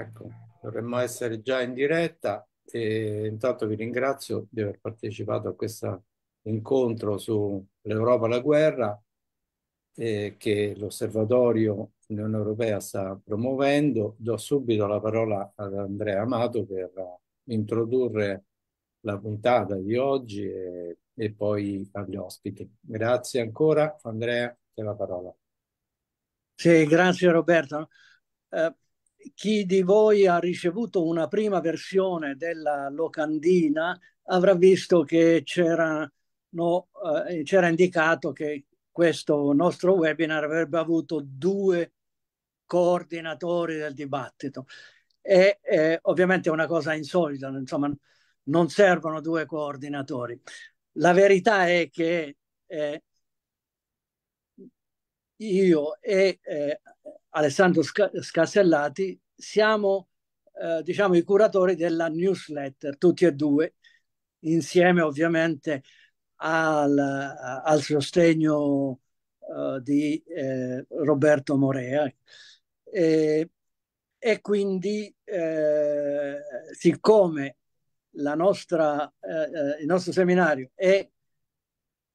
Ecco, dovremmo essere già in diretta e intanto vi ringrazio di aver partecipato a questo incontro sull'Europa la guerra eh, che l'osservatorio Unione Europea sta promuovendo. Do subito la parola ad Andrea Amato per introdurre la puntata di oggi e, e poi agli ospiti. Grazie ancora. Andrea, te la parola. Sì, grazie Roberto. Uh chi di voi ha ricevuto una prima versione della locandina avrà visto che c'era, no, eh, c'era indicato che questo nostro webinar avrebbe avuto due coordinatori del dibattito. E eh, ovviamente è una cosa insolita, insomma, non servono due coordinatori. La verità è che eh, io e eh, Alessandro Scassellati, siamo eh, diciamo i curatori della newsletter, tutti e due, insieme ovviamente al, al sostegno uh, di eh, Roberto Morea. E, e quindi, eh, siccome la nostra, eh, eh, il nostro seminario è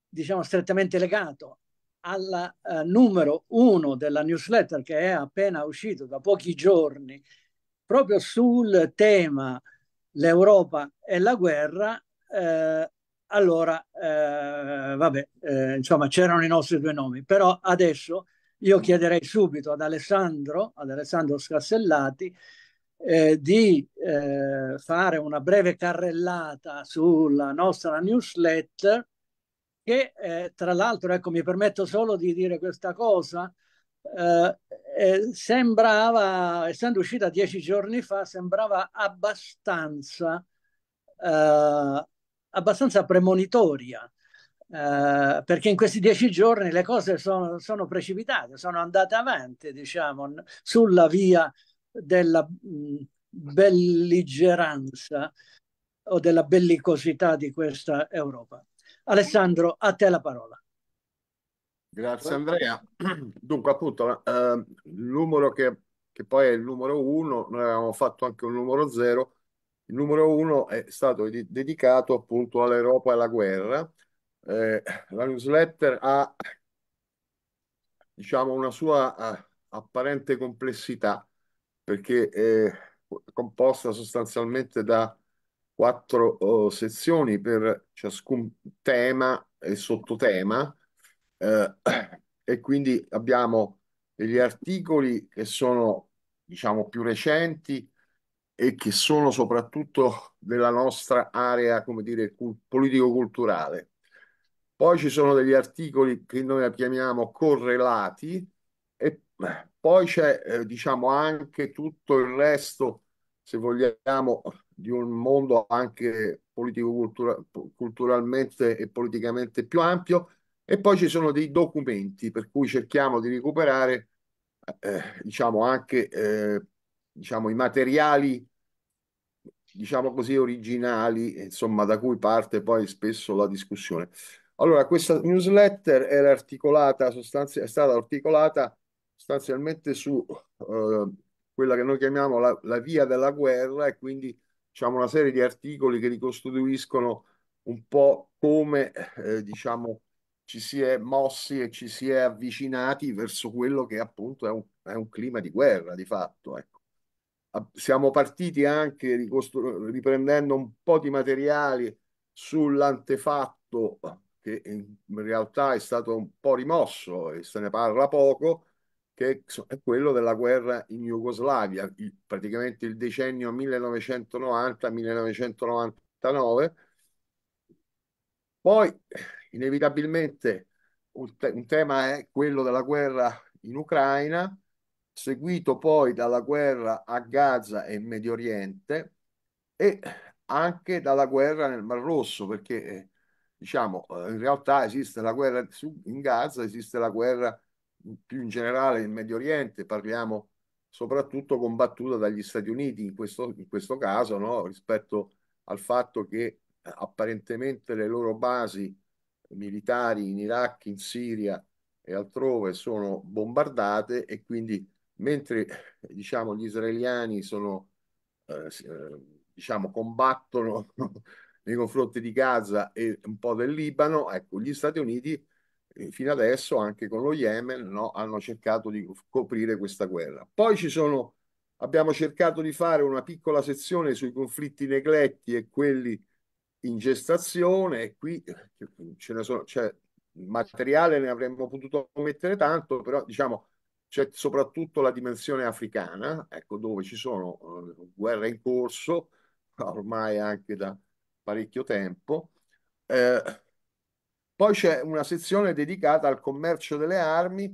diciamo strettamente legato al eh, numero uno della newsletter che è appena uscito da pochi giorni, proprio sul tema l'Europa e la guerra, eh, allora, eh, vabbè, eh, insomma, c'erano i nostri due nomi, però adesso io chiederei subito ad Alessandro, ad Alessandro Scassellati, eh, di eh, fare una breve carrellata sulla nostra newsletter che eh, tra l'altro, ecco, mi permetto solo di dire questa cosa, eh, eh, sembrava, essendo uscita dieci giorni fa, sembrava abbastanza, eh, abbastanza premonitoria. Eh, perché in questi dieci giorni le cose sono, sono precipitate, sono andate avanti, diciamo, sulla via della mh, mm, belligeranza o della bellicosità di questa Europa. Alessandro, a te la parola. Grazie Andrea. Dunque appunto eh, il numero che, che, poi è il numero uno, noi avevamo fatto anche un numero zero, il numero uno è stato di- dedicato appunto all'Europa e alla guerra. Eh, la newsletter ha diciamo una sua eh, apparente complessità perché è eh, composta sostanzialmente da quattro uh, sezioni per ciascun tema e sottotema eh, e quindi abbiamo degli articoli che sono diciamo più recenti e che sono soprattutto della nostra area come dire cul- politico-culturale. Poi ci sono degli articoli che noi chiamiamo correlati e poi c'è eh, diciamo anche tutto il resto se vogliamo di un mondo anche politico-culturalmente e politicamente più ampio e poi ci sono dei documenti per cui cerchiamo di recuperare eh, diciamo anche eh, diciamo i materiali diciamo così originali insomma da cui parte poi spesso la discussione allora questa newsletter era articolata sostanzi- è stata articolata sostanzialmente su eh, quella che noi chiamiamo la, la via della guerra e quindi diciamo, una serie di articoli che ricostituiscono un po' come eh, diciamo, ci si è mossi e ci si è avvicinati verso quello che appunto è un, è un clima di guerra di fatto. Ecco. Siamo partiti anche riprendendo un po' di materiali sull'antefatto che in realtà è stato un po' rimosso e se ne parla poco, che è quello della guerra in Jugoslavia, il, praticamente il decennio 1990-1999. Poi, inevitabilmente, un, te- un tema è quello della guerra in Ucraina, seguito poi dalla guerra a Gaza e in Medio Oriente e anche dalla guerra nel Mar Rosso, perché eh, diciamo, eh, in realtà esiste la guerra su, in Gaza, esiste la guerra più in generale in Medio Oriente, parliamo soprattutto combattuta dagli Stati Uniti in questo, in questo caso, no? rispetto al fatto che eh, apparentemente le loro basi militari in Iraq, in Siria e altrove sono bombardate e quindi mentre eh, diciamo, gli israeliani sono, eh, eh diciamo, combattono nei confronti di Gaza e un po' del Libano, ecco, gli Stati Uniti fino adesso anche con lo Yemen no, hanno cercato di coprire questa guerra. Poi ci sono, abbiamo cercato di fare una piccola sezione sui conflitti negletti e quelli in gestazione e qui eh, mm, ce ne sono, cioè, materiale ne avremmo potuto mettere tanto, però diciamo c'è soprattutto la dimensione africana, ecco, dove ci sono uh, guerre in corso, ormai anche da parecchio tempo. Eh, poi c'è una sezione dedicata al commercio delle armi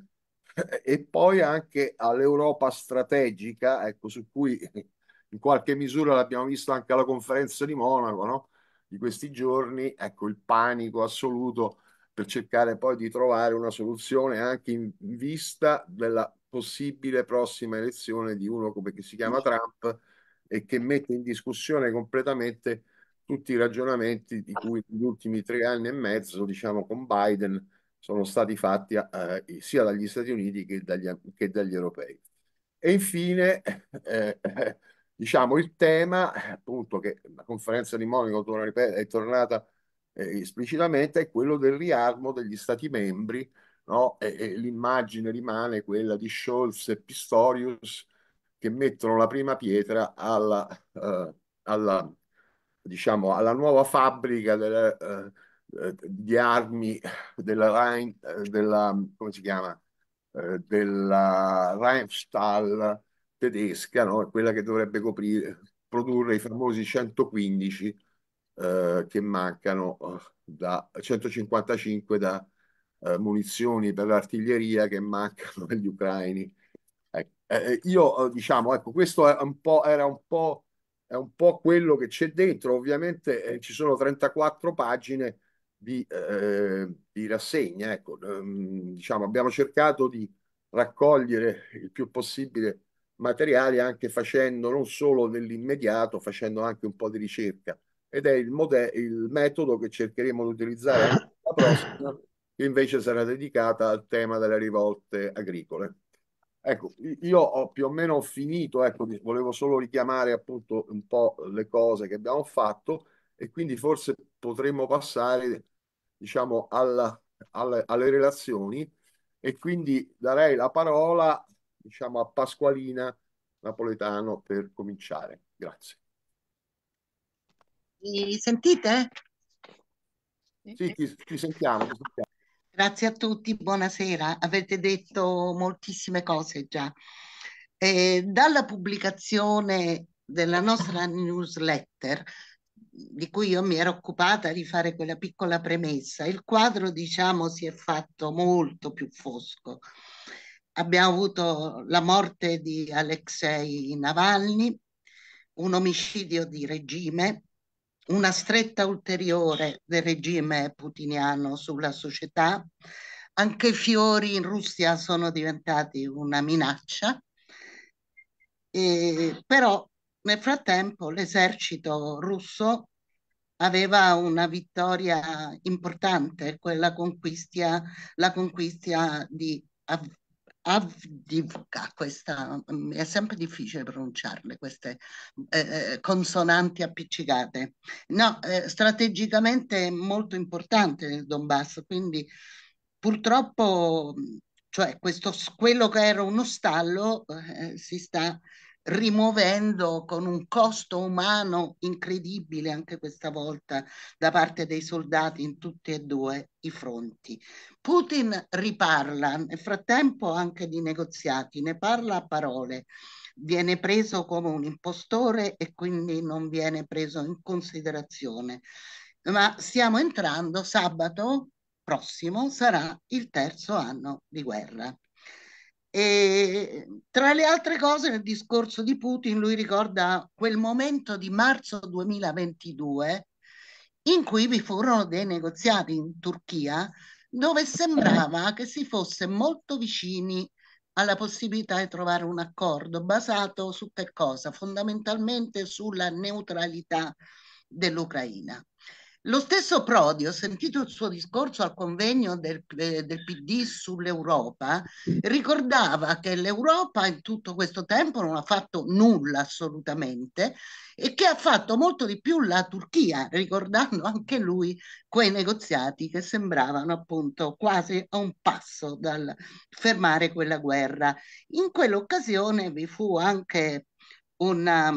e poi anche all'Europa strategica, ecco, su cui in qualche misura l'abbiamo visto anche alla conferenza di Monaco, no? di questi giorni, ecco il panico assoluto per cercare poi di trovare una soluzione anche in vista della possibile prossima elezione di uno come che si chiama Trump e che mette in discussione completamente tutti i ragionamenti di ah. cui negli ultimi tre anni e mezzo, diciamo, con Biden sono stati fatti eh, sia dagli Stati Uniti che dagli, che dagli europei. E infine, eh, eh, diciamo, il tema, appunto, che la conferenza di Monaco è tornata eh, esplicitamente, è quello del riarmo degli Stati membri, no? e, e l'immagine rimane quella di Scholz e Pistorius che mettono la prima pietra alla, eh, alla diciamo, alla nuova fabbrica delle, eh, eh di armi della, Rhein, eh, della, come si chiama? Eh, della Rheinstahl tedesca, no? quella che dovrebbe coprire, produrre i famosi 115 eh, che mancano eh, da 155 da munizioni per l'artiglieria che mancano agli ucraini. Ecco. io diciamo, ecco, questo è un po', era un po' è un po' quello che c'è dentro. Ovviamente eh, ci sono 34 pagine di, eh, di rassegna. Ecco. Ehm, diciamo, abbiamo cercato di raccogliere il più possibile materiali anche facendo non solo nell'immediato, facendo anche un po' di ricerca. Ed è il, mode- il metodo che cercheremo di utilizzare la prossima, che invece sarà dedicata al tema delle rivolte agricole. Ecco, io ho più o meno finito, ecco, volevo solo richiamare appunto un po' le cose che abbiamo fatto e quindi forse potremmo passare, diciamo, alla, alla, alle relazioni e quindi darei la parola, diciamo, a Pasqualina Napoletano per cominciare. Grazie. Mi sentite? Sì, ti, ti sentiamo. Ti sentiamo. Grazie a tutti, buonasera. Avete detto moltissime cose già. Eh, dalla pubblicazione della nostra newsletter, di cui io mi ero occupata di fare quella piccola premessa, il quadro diciamo si è fatto molto più fosco. Abbiamo avuto la morte di Alexei Navalny, un omicidio di regime una stretta ulteriore del regime putiniano sulla società. Anche i fiori in Russia sono diventati una minaccia, e, però nel frattempo l'esercito russo aveva una vittoria importante, quella conquista, la conquista di Af Avdivka, questa, mm, è sempre difficile pronunciarle queste eh, eh, consonanti appiccicate. No, eh, strategicamente è molto importante il Donbass, quindi purtroppo mm, cioè questo, quello che era uno stallo eh, si sta rimuovendo con un costo umano incredibile anche questa volta da parte dei soldati in tutti e due i fronti. Putin riparla nel frattempo anche di negoziati, ne parla a parole, viene preso come un impostore e quindi non viene preso in considerazione. Ma stiamo entrando sabato prossimo sarà il terzo anno di guerra. E tra le altre cose, nel discorso di Putin, lui ricorda quel momento di marzo 2022 in cui vi furono dei negoziati in Turchia dove sembrava che si fosse molto vicini alla possibilità di trovare un accordo basato su che cosa? Fondamentalmente sulla neutralità dell'Ucraina. Lo stesso Prodi, ho sentito il suo discorso al convegno del, eh, del PD sull'Europa, ricordava che l'Europa in tutto questo tempo non ha fatto nulla assolutamente e che ha fatto molto di più la Turchia, ricordando anche lui quei negoziati che sembravano appunto quasi a un passo dal fermare quella guerra. In quell'occasione vi fu anche una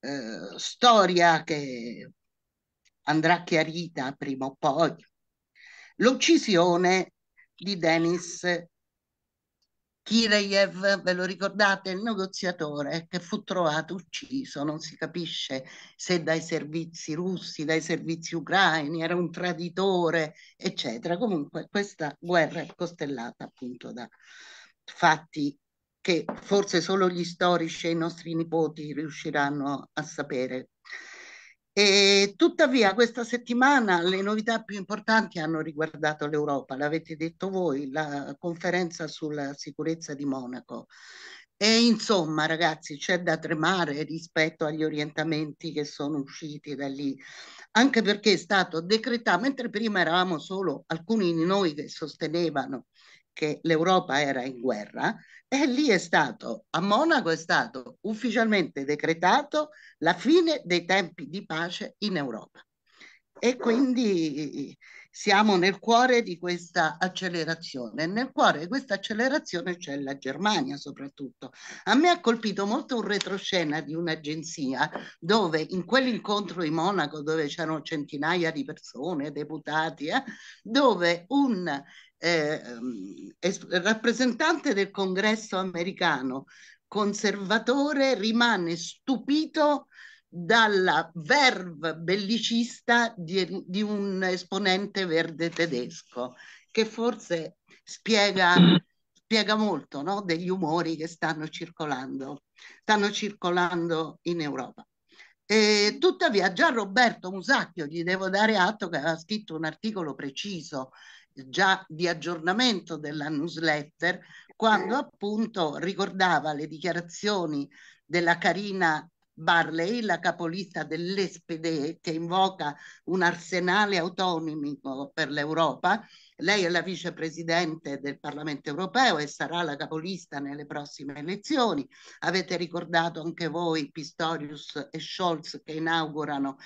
eh, storia che andrà chiarita prima o poi. L'uccisione di Denis Kireyev, ve lo ricordate, il negoziatore che fu trovato ucciso, non si capisce se dai servizi russi, dai servizi ucraini, era un traditore, eccetera. Comunque questa guerra è costellata appunto da fatti che forse solo gli storici e i nostri nipoti riusciranno a sapere e tuttavia questa settimana le novità più importanti hanno riguardato l'Europa, l'avete detto voi, la conferenza sulla sicurezza di Monaco. E insomma ragazzi c'è da tremare rispetto agli orientamenti che sono usciti da lì, anche perché è stato decretato, mentre prima eravamo solo alcuni di noi che sostenevano che l'Europa era in guerra e lì è stato, a Monaco è stato ufficialmente decretato la fine dei tempi di pace in Europa. E quindi siamo nel cuore di questa accelerazione. Nel cuore di questa accelerazione c'è la Germania soprattutto. A me ha colpito molto un retroscena di un'agenzia dove in quell'incontro di Monaco dove c'erano centinaia di persone, deputati, eh, dove un eh, rappresentante del congresso americano conservatore rimane stupito dalla verve bellicista di, di un esponente verde tedesco che forse spiega spiega molto no? degli umori che stanno circolando, stanno circolando in Europa. E, tuttavia già Roberto Musacchio, gli devo dare atto che aveva scritto un articolo preciso già di aggiornamento della newsletter quando appunto ricordava le dichiarazioni della Carina Barley, la capolista dell'Espede, che invoca un arsenale autonomico per l'Europa. Lei è la vicepresidente del Parlamento europeo e sarà la capolista nelle prossime elezioni. Avete ricordato anche voi Pistorius e Scholz che inaugurano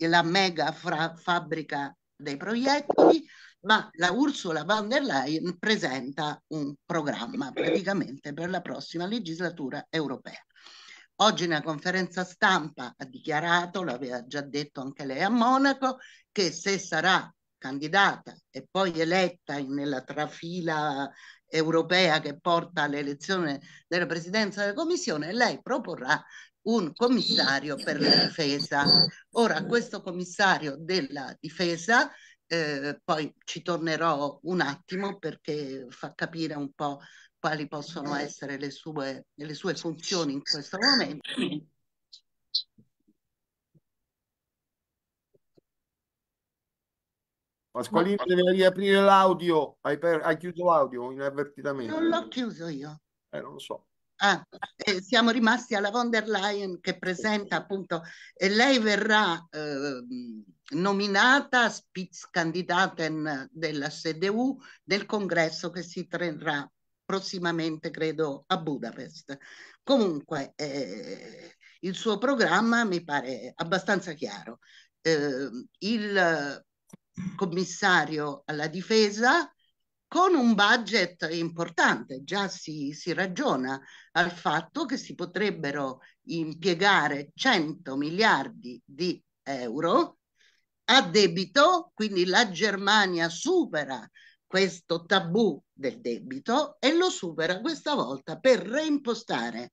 la mega fra- fabbrica dei proiettili ma la Ursula von der Leyen presenta un programma praticamente per la prossima legislatura europea. Oggi nella conferenza stampa ha dichiarato, l'aveva già detto anche lei a Monaco, che se sarà candidata e poi eletta nella trafila europea che porta all'elezione della presidenza della Commissione, lei proporrà un commissario per la difesa. Ora questo commissario della difesa eh, poi ci tornerò un attimo perché fa capire un po' quali possono eh. essere le sue, le sue funzioni in questo momento. Pasqualino deve riaprire l'audio, hai, hai, chiuso l'audio inavvertitamente. Non l'ho chiuso io. Eh, non lo so. Ah, eh, siamo rimasti alla von der Leyen che presenta appunto, e lei verrà eh, nominata Spitzkandidaten della CDU del congresso che si terrà prossimamente, credo, a Budapest. Comunque, eh, il suo programma mi pare abbastanza chiaro. Ehm, il commissario alla difesa con un budget importante, già si, si, ragiona al fatto che si potrebbero impiegare 100 miliardi di euro a debito, quindi la Germania supera questo tabù del debito e lo supera questa volta per reimpostare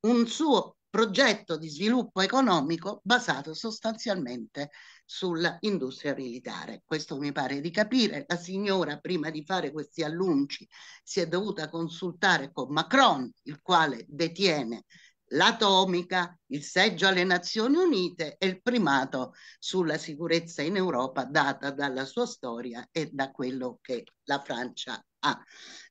un suo progetto di sviluppo economico basato sostanzialmente sull'industria militare. Questo mi pare di capire. La signora, prima di fare questi annunci, si è dovuta consultare con Macron, il quale detiene l'atomica, il seggio alle Nazioni Unite e il primato sulla sicurezza in Europa data dalla sua storia e da quello che la Francia ha.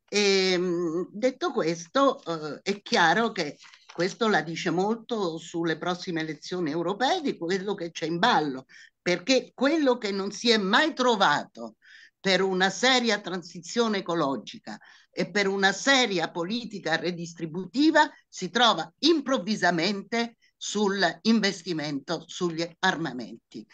E, ehm, detto questo, eh, è chiaro che questo la dice molto sulle prossime elezioni europee di quello che c'è in ballo, perché quello che non si è mai trovato per una seria transizione ecologica e per una seria politica redistributiva si trova improvvisamente sull'investimento sugli armamenti.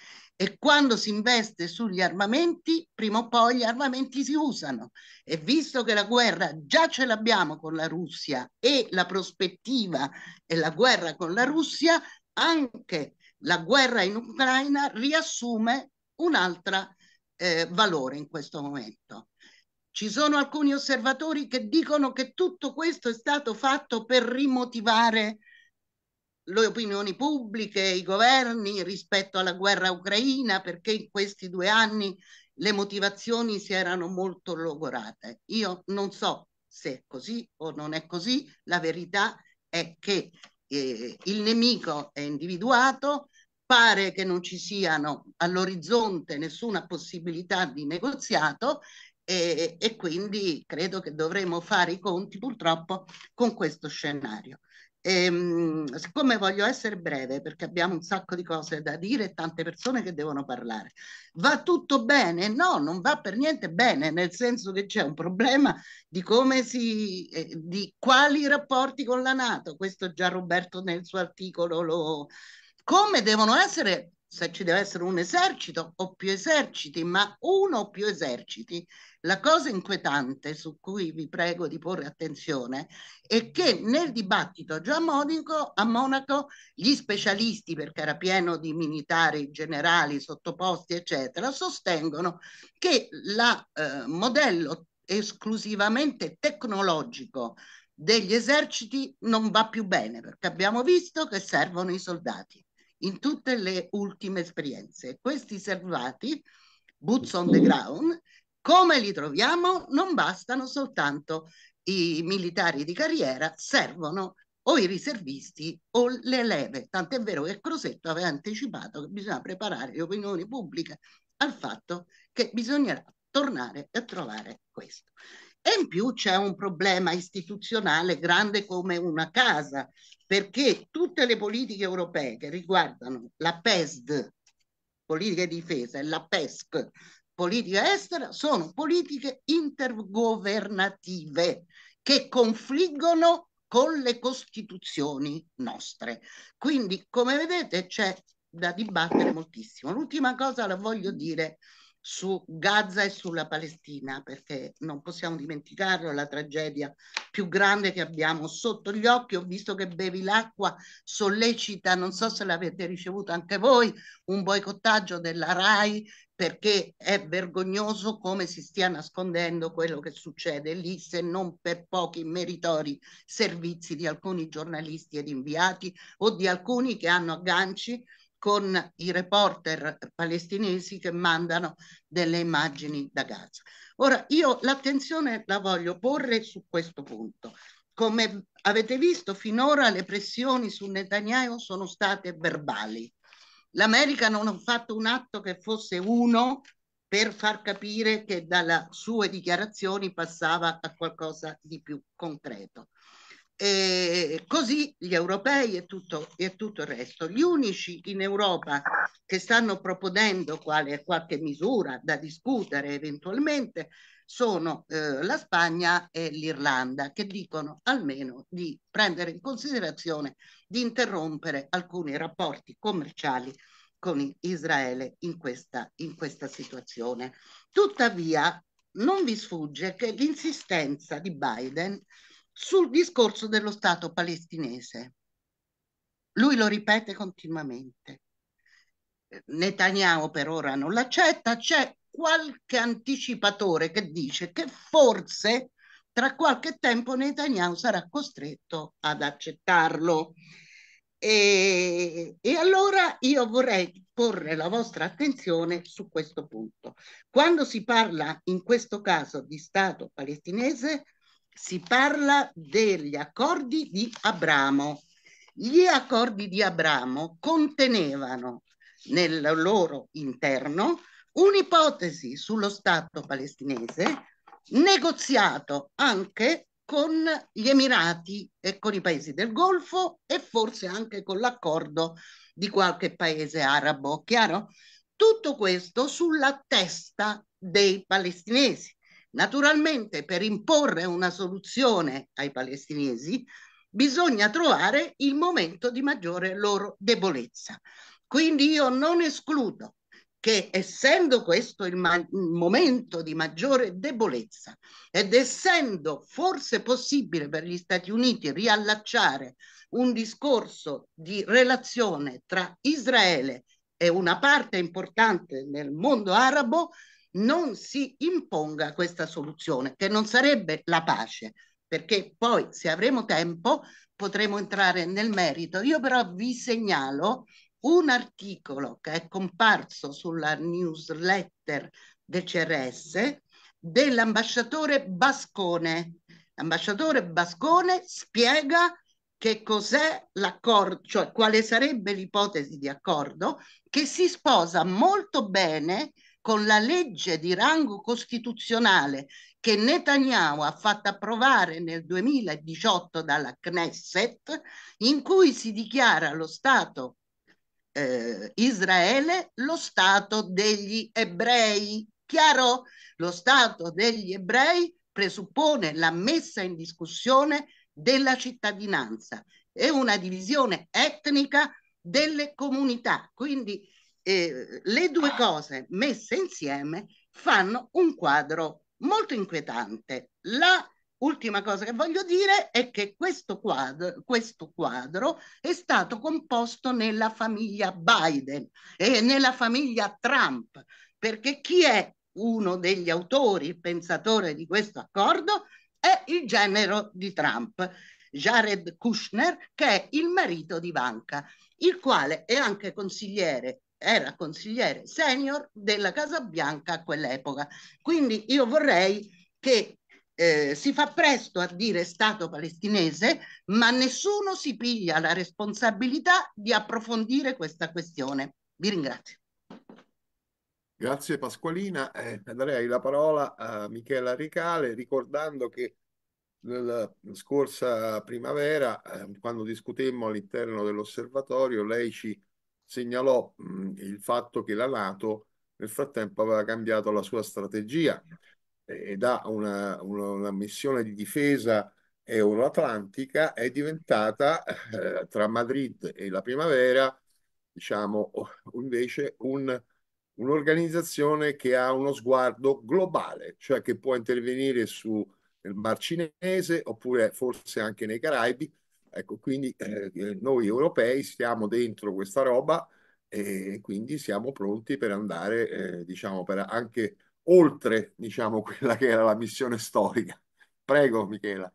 E quando si investe sugli armamenti, prima o poi gli armamenti si usano. E visto che la guerra già ce l'abbiamo con la Russia e la prospettiva è la guerra con la Russia, anche la guerra in Ucraina riassume un altro eh, valore in questo momento. Ci sono alcuni osservatori che dicono che tutto questo è stato fatto per rimotivare le opinioni pubbliche, i governi rispetto alla guerra ucraina, perché in questi due anni le motivazioni si erano molto logorate. Io non so se è così o non è così, la verità è che eh, il nemico è individuato, pare che non ci siano all'orizzonte nessuna possibilità di negoziato e, e quindi credo che dovremo fare i conti purtroppo con questo scenario. E, ehm, siccome voglio essere breve perché abbiamo un sacco di cose da dire e tante persone che devono parlare, va tutto bene? No, non va per niente bene, nel senso che c'è un problema di come si, eh, di quali rapporti con la Nato, questo già Roberto nel suo articolo lo, come devono essere se ci deve essere un esercito o più eserciti, ma uno o più eserciti. La cosa inquietante su cui vi prego di porre attenzione è che nel dibattito già a Monaco, a Monaco gli specialisti, perché era pieno di militari generali sottoposti, eccetera, sostengono che il eh, modello esclusivamente tecnologico degli eserciti non va più bene, perché abbiamo visto che servono i soldati in tutte le ultime esperienze. Questi servati, boots on the ground, come li troviamo? Non bastano soltanto i militari di carriera, servono o i riservisti o le leve. Tant'è vero che Crosetto aveva anticipato che bisogna preparare le opinioni pubbliche al fatto che bisognerà tornare a trovare questo. E in più c'è un problema istituzionale grande come una casa, perché tutte le politiche europee che riguardano la PESD, politica di difesa, e la PESC, politica estera, sono politiche intergovernative che confliggono con le costituzioni nostre. Quindi, come vedete, c'è da dibattere moltissimo. L'ultima cosa la voglio dire su Gaza e sulla Palestina, perché non possiamo dimenticarlo, la tragedia più grande che abbiamo sotto gli occhi. Ho visto che bevi l'acqua, sollecita, non so se l'avete ricevuto anche voi, un boicottaggio della RAI perché è vergognoso come si stia nascondendo quello che succede lì, se non per pochi meritori servizi di alcuni giornalisti ed inviati o di alcuni che hanno agganci con i reporter palestinesi che mandano delle immagini da Gaza. Ora io l'attenzione la voglio porre su questo punto. Come avete visto finora le pressioni su Netanyahu sono state verbali. L'America non ha fatto un atto che fosse uno per far capire che dalle sue dichiarazioni passava a qualcosa di più concreto. E eh, così gli europei e tutto, e tutto, il resto. Gli unici in Europa che stanno proponendo quale, qualche misura da discutere eventualmente sono eh, la Spagna e l'Irlanda, che dicono almeno di prendere in considerazione di interrompere alcuni rapporti commerciali con Israele in questa, in questa situazione. Tuttavia, non vi sfugge che l'insistenza di Biden sul discorso dello Stato palestinese. Lui lo ripete continuamente. Netanyahu per ora non l'accetta, c'è qualche anticipatore che dice che forse tra qualche tempo Netanyahu sarà costretto ad accettarlo. E, e, allora io vorrei porre la vostra attenzione su questo punto. Quando si parla in questo caso di Stato palestinese, si parla degli accordi di Abramo. Gli accordi di Abramo contenevano nel loro interno un'ipotesi sullo Stato palestinese negoziato anche con gli Emirati e con i paesi del Golfo e forse anche con l'accordo di qualche paese arabo, chiaro? Tutto questo sulla testa dei palestinesi. Naturalmente per imporre una soluzione ai palestinesi bisogna trovare il momento di maggiore loro debolezza. Quindi io non escludo che essendo questo il, ma- il momento di maggiore debolezza ed essendo forse possibile per gli Stati Uniti riallacciare un discorso di relazione tra Israele e una parte importante nel mondo arabo, non si imponga questa soluzione, che non sarebbe la pace, perché poi se avremo tempo potremo entrare nel merito. Io però vi segnalo un articolo che è comparso sulla newsletter del CRS dell'ambasciatore Bascone. L'ambasciatore Bascone spiega che cos'è l'accordo, cioè quale sarebbe l'ipotesi di accordo che si sposa molto bene con la legge di rango costituzionale che Netanyahu ha fatto approvare nel 2018 dalla Knesset, in cui si dichiara lo Stato eh, Israele lo Stato degli ebrei. Chiaro? Lo Stato degli ebrei presuppone la messa in discussione della cittadinanza e una divisione etnica delle comunità. Quindi eh, le due cose messe insieme fanno un quadro molto inquietante. La ultima cosa che voglio dire è che questo quadro, questo quadro è stato composto nella famiglia Biden e nella famiglia Trump, perché chi è uno degli autori, il pensatore di questo accordo, è il genero di Trump, Jared Kushner, che è il marito di Banca, il quale è anche consigliere era consigliere senior della Casa Bianca a quell'epoca. Quindi io vorrei che eh, si fa presto a dire Stato palestinese, ma nessuno si piglia la responsabilità di approfondire questa questione. Vi ringrazio. Grazie Pasqualina. Eh, darei la parola a Michela Ricale ricordando che la scorsa primavera, eh, quando discutemmo all'interno dell'osservatorio, lei ci segnalò mh, mm, il fatto che la Nato nel frattempo aveva cambiato la sua strategia e da una, una, una missione di difesa euroatlantica è diventata eh, tra Madrid e la primavera, diciamo invece, un, un'organizzazione che ha uno sguardo globale, cioè che può intervenire su, nel Mar Cinese oppure forse anche nei Caraibi, Ecco, quindi eh, eh, noi europei stiamo dentro questa roba e quindi siamo pronti per andare, eh, diciamo, per anche oltre, diciamo, quella che era la missione storica. Prego, Michela.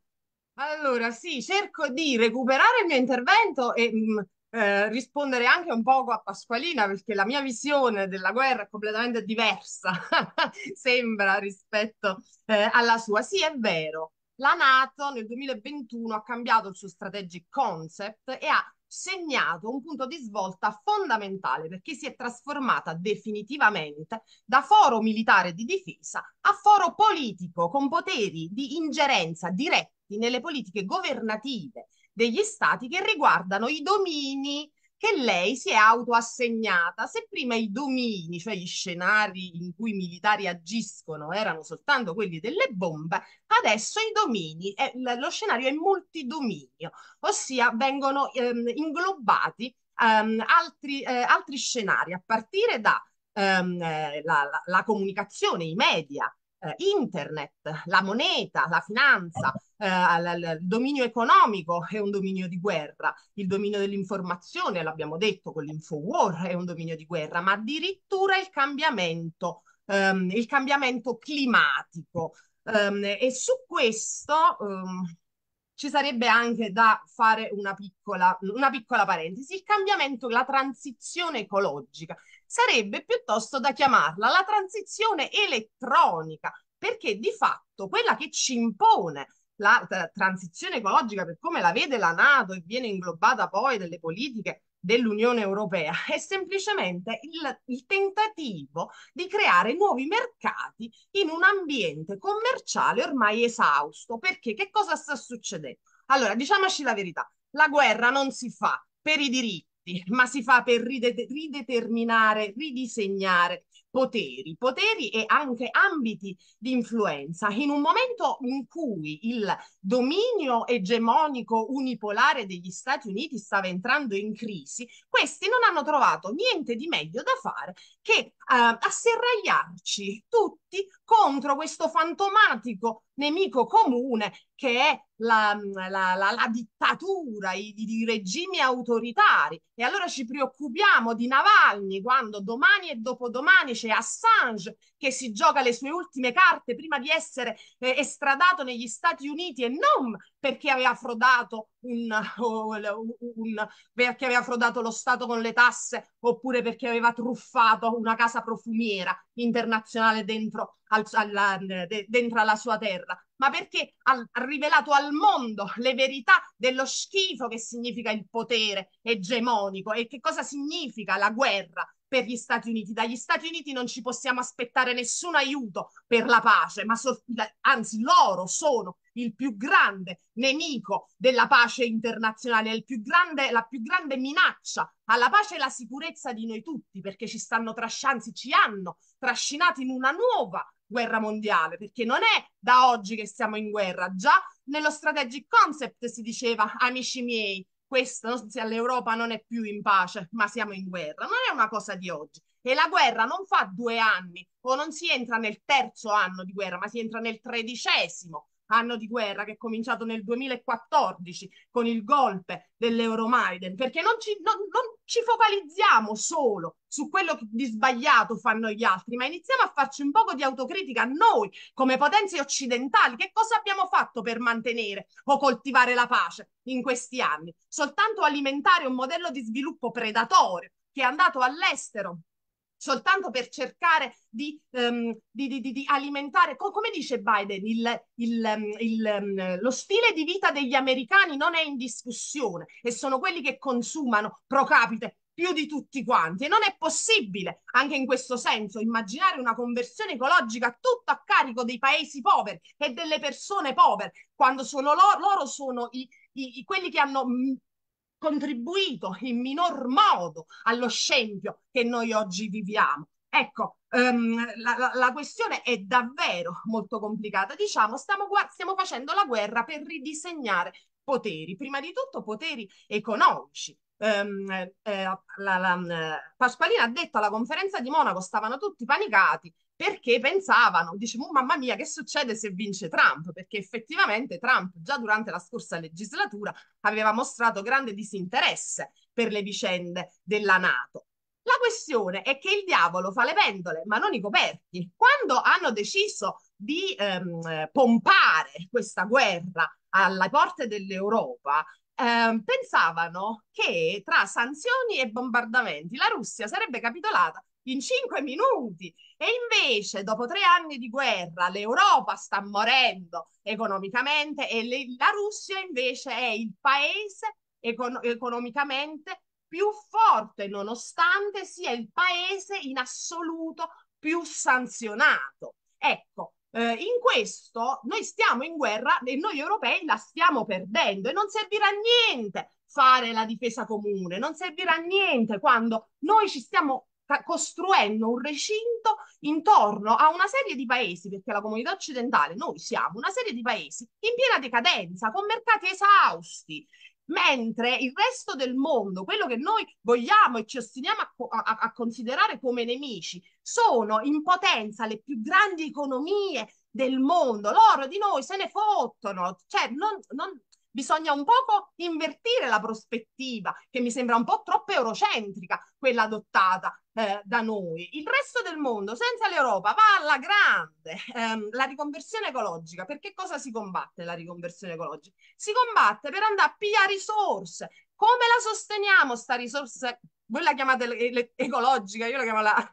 Allora, sì, cerco di recuperare il mio intervento e mh, mm, eh, rispondere anche un poco a Pasqualina, perché la mia visione della guerra è completamente diversa, sembra, rispetto eh, alla sua. Sì, è vero la NATO nel 2021 ha cambiato il suo strategic concept e ha segnato un punto di svolta fondamentale perché si è trasformata definitivamente da foro militare di difesa a foro politico con poteri di ingerenza diretti nelle politiche governative degli stati che riguardano i domini che lei si è autoassegnata. Se prima i domini, cioè gli scenari in cui i militari agiscono, erano soltanto quelli delle bombe, adesso i domini, è, eh, lo scenario è multidominio, ossia vengono ehm, inglobati ehm, altri, eh, altri, scenari, a partire da ehm, eh, la, la, la comunicazione, i media, eh, internet, la moneta, la finanza, eh, il dominio economico è un dominio di guerra, il dominio dell'informazione, l'abbiamo detto con l'infowar, è un dominio di guerra, ma addirittura il cambiamento, ehm, il cambiamento climatico. Um, e su questo um, ci sarebbe anche da fare una piccola, una piccola parentesi. Il cambiamento, la transizione ecologica sarebbe piuttosto da chiamarla la transizione elettronica, perché di fatto quella che ci impone la eh, transizione ecologica per come la vede la Nato e viene inglobata poi nelle politiche dell'Unione Europea è semplicemente il, il, tentativo di creare nuovi mercati in un ambiente commerciale ormai esausto. Perché che cosa sta succedendo? Allora, diciamoci la verità, la guerra non si fa per i diritti fatti, ma si fa per ride- rideterminare, ridisegnare poteri, poteri e anche ambiti di influenza in un momento in cui il dominio egemonico unipolare degli Stati Uniti stava entrando in crisi, questi non hanno trovato niente di meglio da fare che eh, asserragliarci tutti contro questo fantomatico nemico comune che è la, la, la, la dittatura, i, i, regimi autoritari. E allora ci preoccupiamo di Navalny quando domani e dopodomani c'è Assange che si gioca le sue ultime carte prima di essere eh, estradato negli Stati Uniti e non perché aveva frodato un, un, perché aveva frodato lo Stato con le tasse oppure perché aveva truffato una casa profumiera internazionale dentro, al, alla, de, dentro alla sua terra, ma perché ha rivelato al mondo le verità dello schifo che significa il potere egemonico e che cosa significa la guerra per gli Stati Uniti. Dagli Stati Uniti non ci possiamo aspettare nessun aiuto per la pace, ma so- anzi loro sono il più grande nemico della pace internazionale, più grande, la più grande minaccia alla pace e alla sicurezza di noi tutti, perché ci stanno trascianzi, ci hanno trascinati in una nuova guerra mondiale, perché non è da oggi che siamo in guerra, già nello strategic concept si diceva, amici miei, questo se l'Europa non è più in pace, ma siamo in guerra. Non è una cosa di oggi. E la guerra non fa due anni o non si entra nel terzo anno di guerra, ma si entra nel tredicesimo anno di guerra che è cominciato nel 2014 con il golpe dell'Euromaiden, perché non ci, non, non ci focalizziamo solo su quello che di sbagliato fanno gli altri, ma iniziamo a farci un poco di autocritica a noi come potenze occidentali. Che cosa abbiamo fatto per mantenere o coltivare la pace in questi anni? Soltanto alimentare un modello di sviluppo predatorio che è andato all'estero soltanto per cercare di, um, di, di, di alimentare, co- come dice Biden, il, il, um, il, um, lo stile di vita degli americani non è in discussione e sono quelli che consumano pro capite più di tutti quanti e non è possibile anche in questo senso immaginare una conversione ecologica tutto a carico dei paesi poveri e delle persone povere quando sono loro, loro sono i, i, quelli che hanno contribuito in minor modo allo scempio che noi oggi viviamo. Ecco, um, la, la, la, questione è davvero molto complicata. Diciamo, stiamo, stiamo facendo la guerra per ridisegnare poteri, prima di tutto poteri economici. Um, eh, la, eh, Pasqualina ha detto alla conferenza di Monaco stavano tutti panicati perché pensavano, dicevo, mamma mia, che succede se vince Trump? Perché effettivamente Trump già durante la scorsa legislatura aveva mostrato grande disinteresse per le vicende della Nato. La questione è che il diavolo fa le pendole, ma non i coperti. Quando hanno deciso di ehm, pompare questa guerra alle porte dell'Europa, ehm, pensavano che tra sanzioni e bombardamenti la Russia sarebbe capitolata in cinque minuti. E invece, dopo tre anni di guerra, l'Europa sta morendo economicamente e le, la Russia invece è il paese econ- economicamente più forte, nonostante sia il paese in assoluto più sanzionato. Ecco, eh, in questo noi stiamo in guerra e noi europei la stiamo perdendo e non servirà a niente fare la difesa comune, non servirà a niente quando noi ci stiamo costruendo un recinto intorno a una serie di paesi, perché la comunità occidentale, noi siamo una serie di paesi in piena decadenza, con mercati esausti, mentre il resto del mondo, quello che noi vogliamo e ci ostiniamo a, a, a, considerare come nemici, sono in potenza le più grandi economie del mondo, loro di noi se ne fottono, cioè non, non, bisogna un poco invertire la prospettiva, che mi sembra un po' troppo eurocentrica quella adottata eh, da noi. Il resto del mondo, senza l'Europa, va alla grande. Ehm, la riconversione ecologica, perché cosa si combatte la riconversione ecologica? Si combatte per andare a pigliare risorse. Come la sosteniamo sta risorsa voi la chiamate le, le, ecologica, io la chiamo la,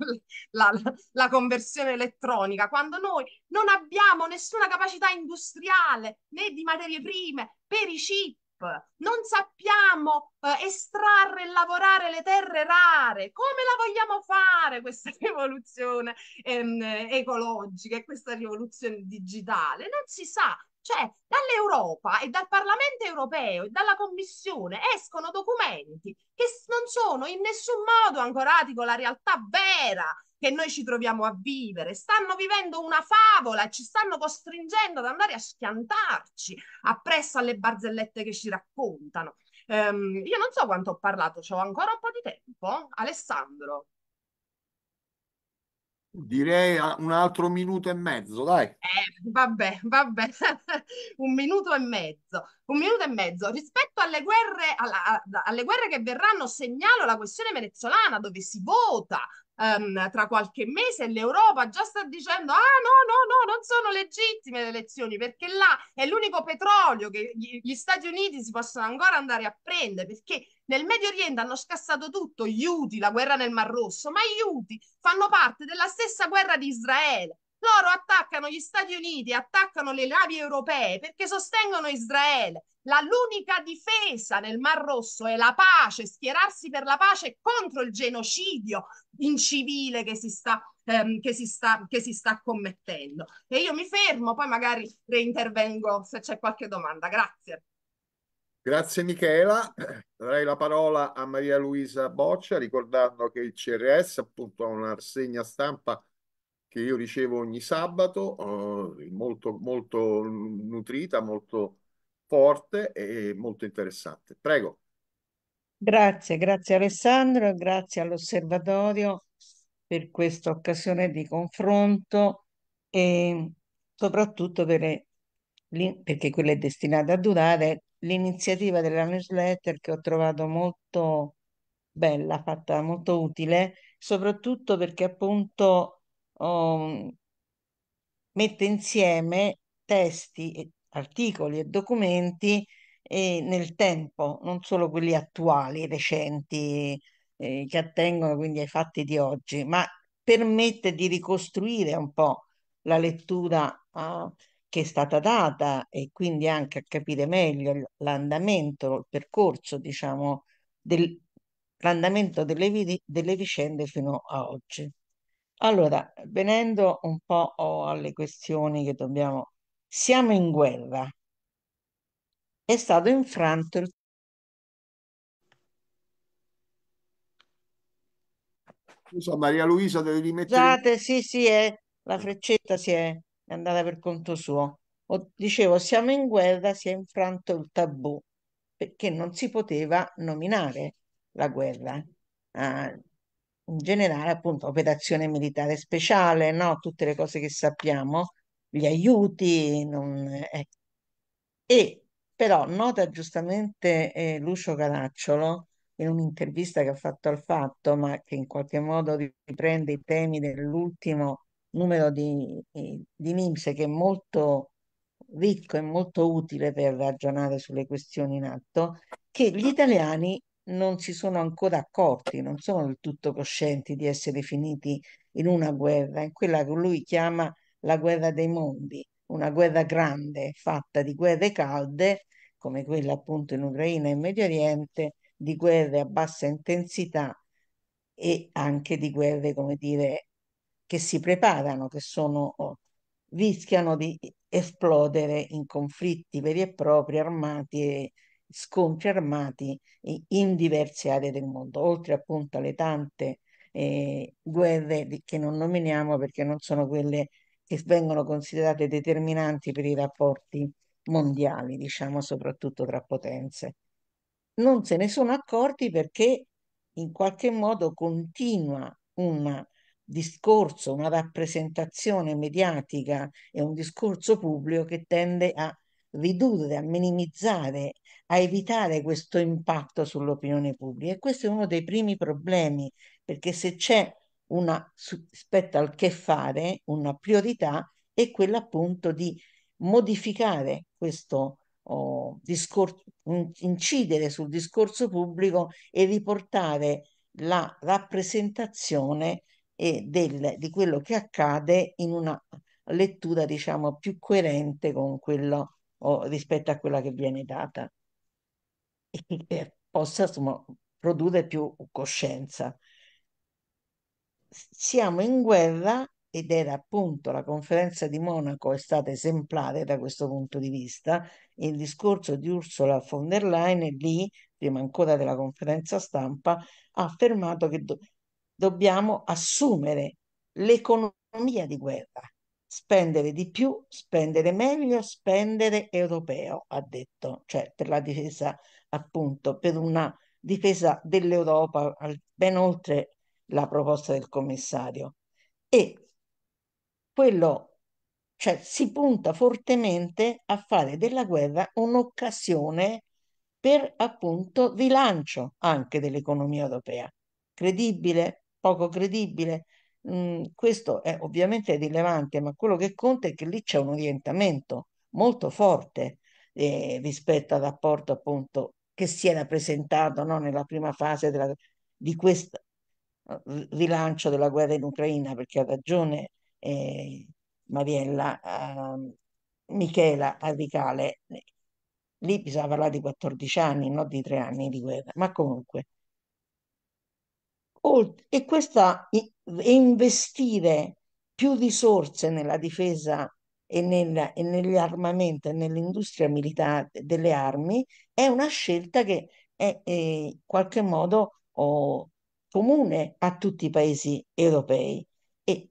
la, la, conversione elettronica, quando noi non abbiamo nessuna capacità industriale né di materie prime per i chip, non sappiamo eh, estrarre e lavorare le terre rare. Come la vogliamo fare questa rivoluzione ehm, ecologica e questa rivoluzione digitale? Non si sa. Cioè, dall'Europa e dal Parlamento europeo e dalla Commissione escono documenti che non sono in nessun modo ancorati con la realtà vera che noi ci troviamo a vivere, stanno vivendo una favola, ci stanno costringendo ad andare a schiantarci appresso alle barzellette che ci raccontano. Um, io non so quanto ho parlato, ho ancora un po' di tempo. Alessandro. Direi un altro minuto e mezzo, dai. Eh, vabbè, vabbè, un minuto e mezzo, un minuto e mezzo. Rispetto alle guerre, alla, alle guerre che verranno, segnalo la questione venezuelana dove si vota um, tra qualche mese l'Europa già sta dicendo ah no no no non sono legittime le elezioni perché là è l'unico petrolio che gli, gli Stati Uniti si possono ancora andare a prendere perché nel Medio Oriente hanno scassato tutto, gli Houthi, la guerra nel Mar Rosso, ma gli Houthi fanno parte della stessa guerra di Israele loro attaccano gli Stati Uniti, attaccano le navi europee perché sostengono Israele. La, l'unica difesa nel Mar Rosso è la pace, schierarsi per la pace contro il genocidio incivile che si sta, ehm, che si sta, che si sta commettendo. E io mi fermo, poi magari reintervengo se c'è qualche domanda. Grazie. Grazie Michela, darei la parola a Maria Luisa Boccia ricordando che il CRS appunto ha una rassegna stampa che io ricevo ogni sabato, eh, molto, molto nutrita, molto forte e molto interessante. Prego. Grazie, grazie Alessandro grazie all'osservatorio per questa occasione di confronto e soprattutto per perché quella è destinata a durare, l'iniziativa della newsletter che ho trovato molto bella, fatta molto utile, soprattutto perché appunto Ehm, mette insieme testi, articoli e documenti eh, nel tempo, non solo quelli attuali, recenti, eh, che attengono quindi ai fatti di oggi, ma permette di ricostruire un po' la lettura eh, che è stata data e quindi anche a capire meglio l'andamento, il percorso, diciamo, del, l'andamento delle, delle vicende fino a oggi. Allora, venendo un po' alle questioni che dobbiamo... Siamo in guerra. È stato infranto il... Scusa Maria Luisa, devi rimettere... Scusate, sì, sì, è... la freccetta si è... andata per conto suo. O, dicevo, siamo in guerra, si è infranto il tabù, perché non si poteva nominare la guerra. Ah, in generale appunto operazione militare speciale, no? tutte le cose che sappiamo, gli aiuti. Non, eh. E però nota giustamente eh, Lucio Caracciolo in un'intervista che ha fatto al Fatto, ma che in qualche modo riprende i temi dell'ultimo numero di, di NIMSE che è molto ricco e molto utile per ragionare sulle questioni in atto, che gli italiani non si sono ancora accorti, non sono del tutto coscienti di essere finiti in una guerra, in quella che lui chiama la guerra dei mondi, una guerra grande fatta di guerre calde, come quella appunto in Ucraina e in Medio Oriente, di guerre a bassa intensità e anche di guerre, come dire, che si preparano, che sono, oh, rischiano di esplodere in conflitti veri e propri, armati e scontri armati in diverse aree del mondo, oltre appunto alle tante eh, guerre che non nominiamo perché non sono quelle che vengono considerate determinanti per i rapporti mondiali, diciamo soprattutto tra potenze. Non se ne sono accorti perché in qualche modo continua un discorso, una rappresentazione mediatica e un discorso pubblico che tende a ridurre, a minimizzare, a evitare questo impatto sull'opinione pubblica. E questo è uno dei primi problemi, perché se c'è una, rispetto al che fare, una priorità, è quella appunto di modificare questo oh, discorso, incidere sul discorso pubblico e riportare la rappresentazione eh, del, di quello che accade in una lettura diciamo più coerente con quello o rispetto a quella che viene data e che possa insomma, produrre più coscienza. Siamo in guerra ed era appunto la conferenza di Monaco è stata esemplare da questo punto di vista. Il discorso di Ursula von der Leyen lì, prima ancora della conferenza stampa, ha affermato che do- dobbiamo assumere l'economia di guerra spendere di più, spendere meglio, spendere europeo, ha detto, cioè per la difesa appunto, per una difesa dell'Europa ben oltre la proposta del commissario. E quello, cioè si punta fortemente a fare della guerra un'occasione per appunto rilancio anche dell'economia europea. Credibile, poco credibile, Mhmm, questo è ovviamente rilevante, ma quello che conta è che lì c'è un orientamento molto forte eh, rispetto al rapporto appunto che si era presentato no, nella prima fase della, di questo rilancio della guerra in Ucraina, perché ha ragione eh, Mariella eh, Michela Arricale, lì bisogna parlare di 14 anni, non di 3 anni di guerra, ma comunque. e questa e investire più risorse nella difesa e, nella, e negli armamenti e nell'industria militare delle armi è una scelta che è, è in qualche modo oh, comune a tutti i paesi europei e,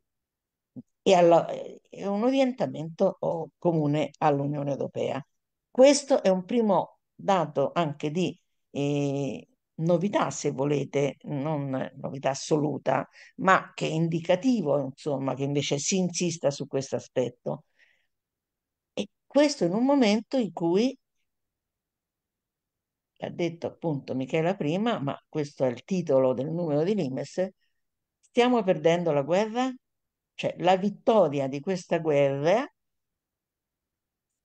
e alla, è un orientamento oh, comune all'Unione Europea. Questo è un primo dato anche di eh, novità, se volete, non novità assoluta, ma che è indicativo, insomma, che invece si insista su questo aspetto. E questo in un momento in cui, ha detto appunto Michela prima, ma questo è il titolo del numero di Limes, stiamo perdendo la guerra, cioè la vittoria di questa guerra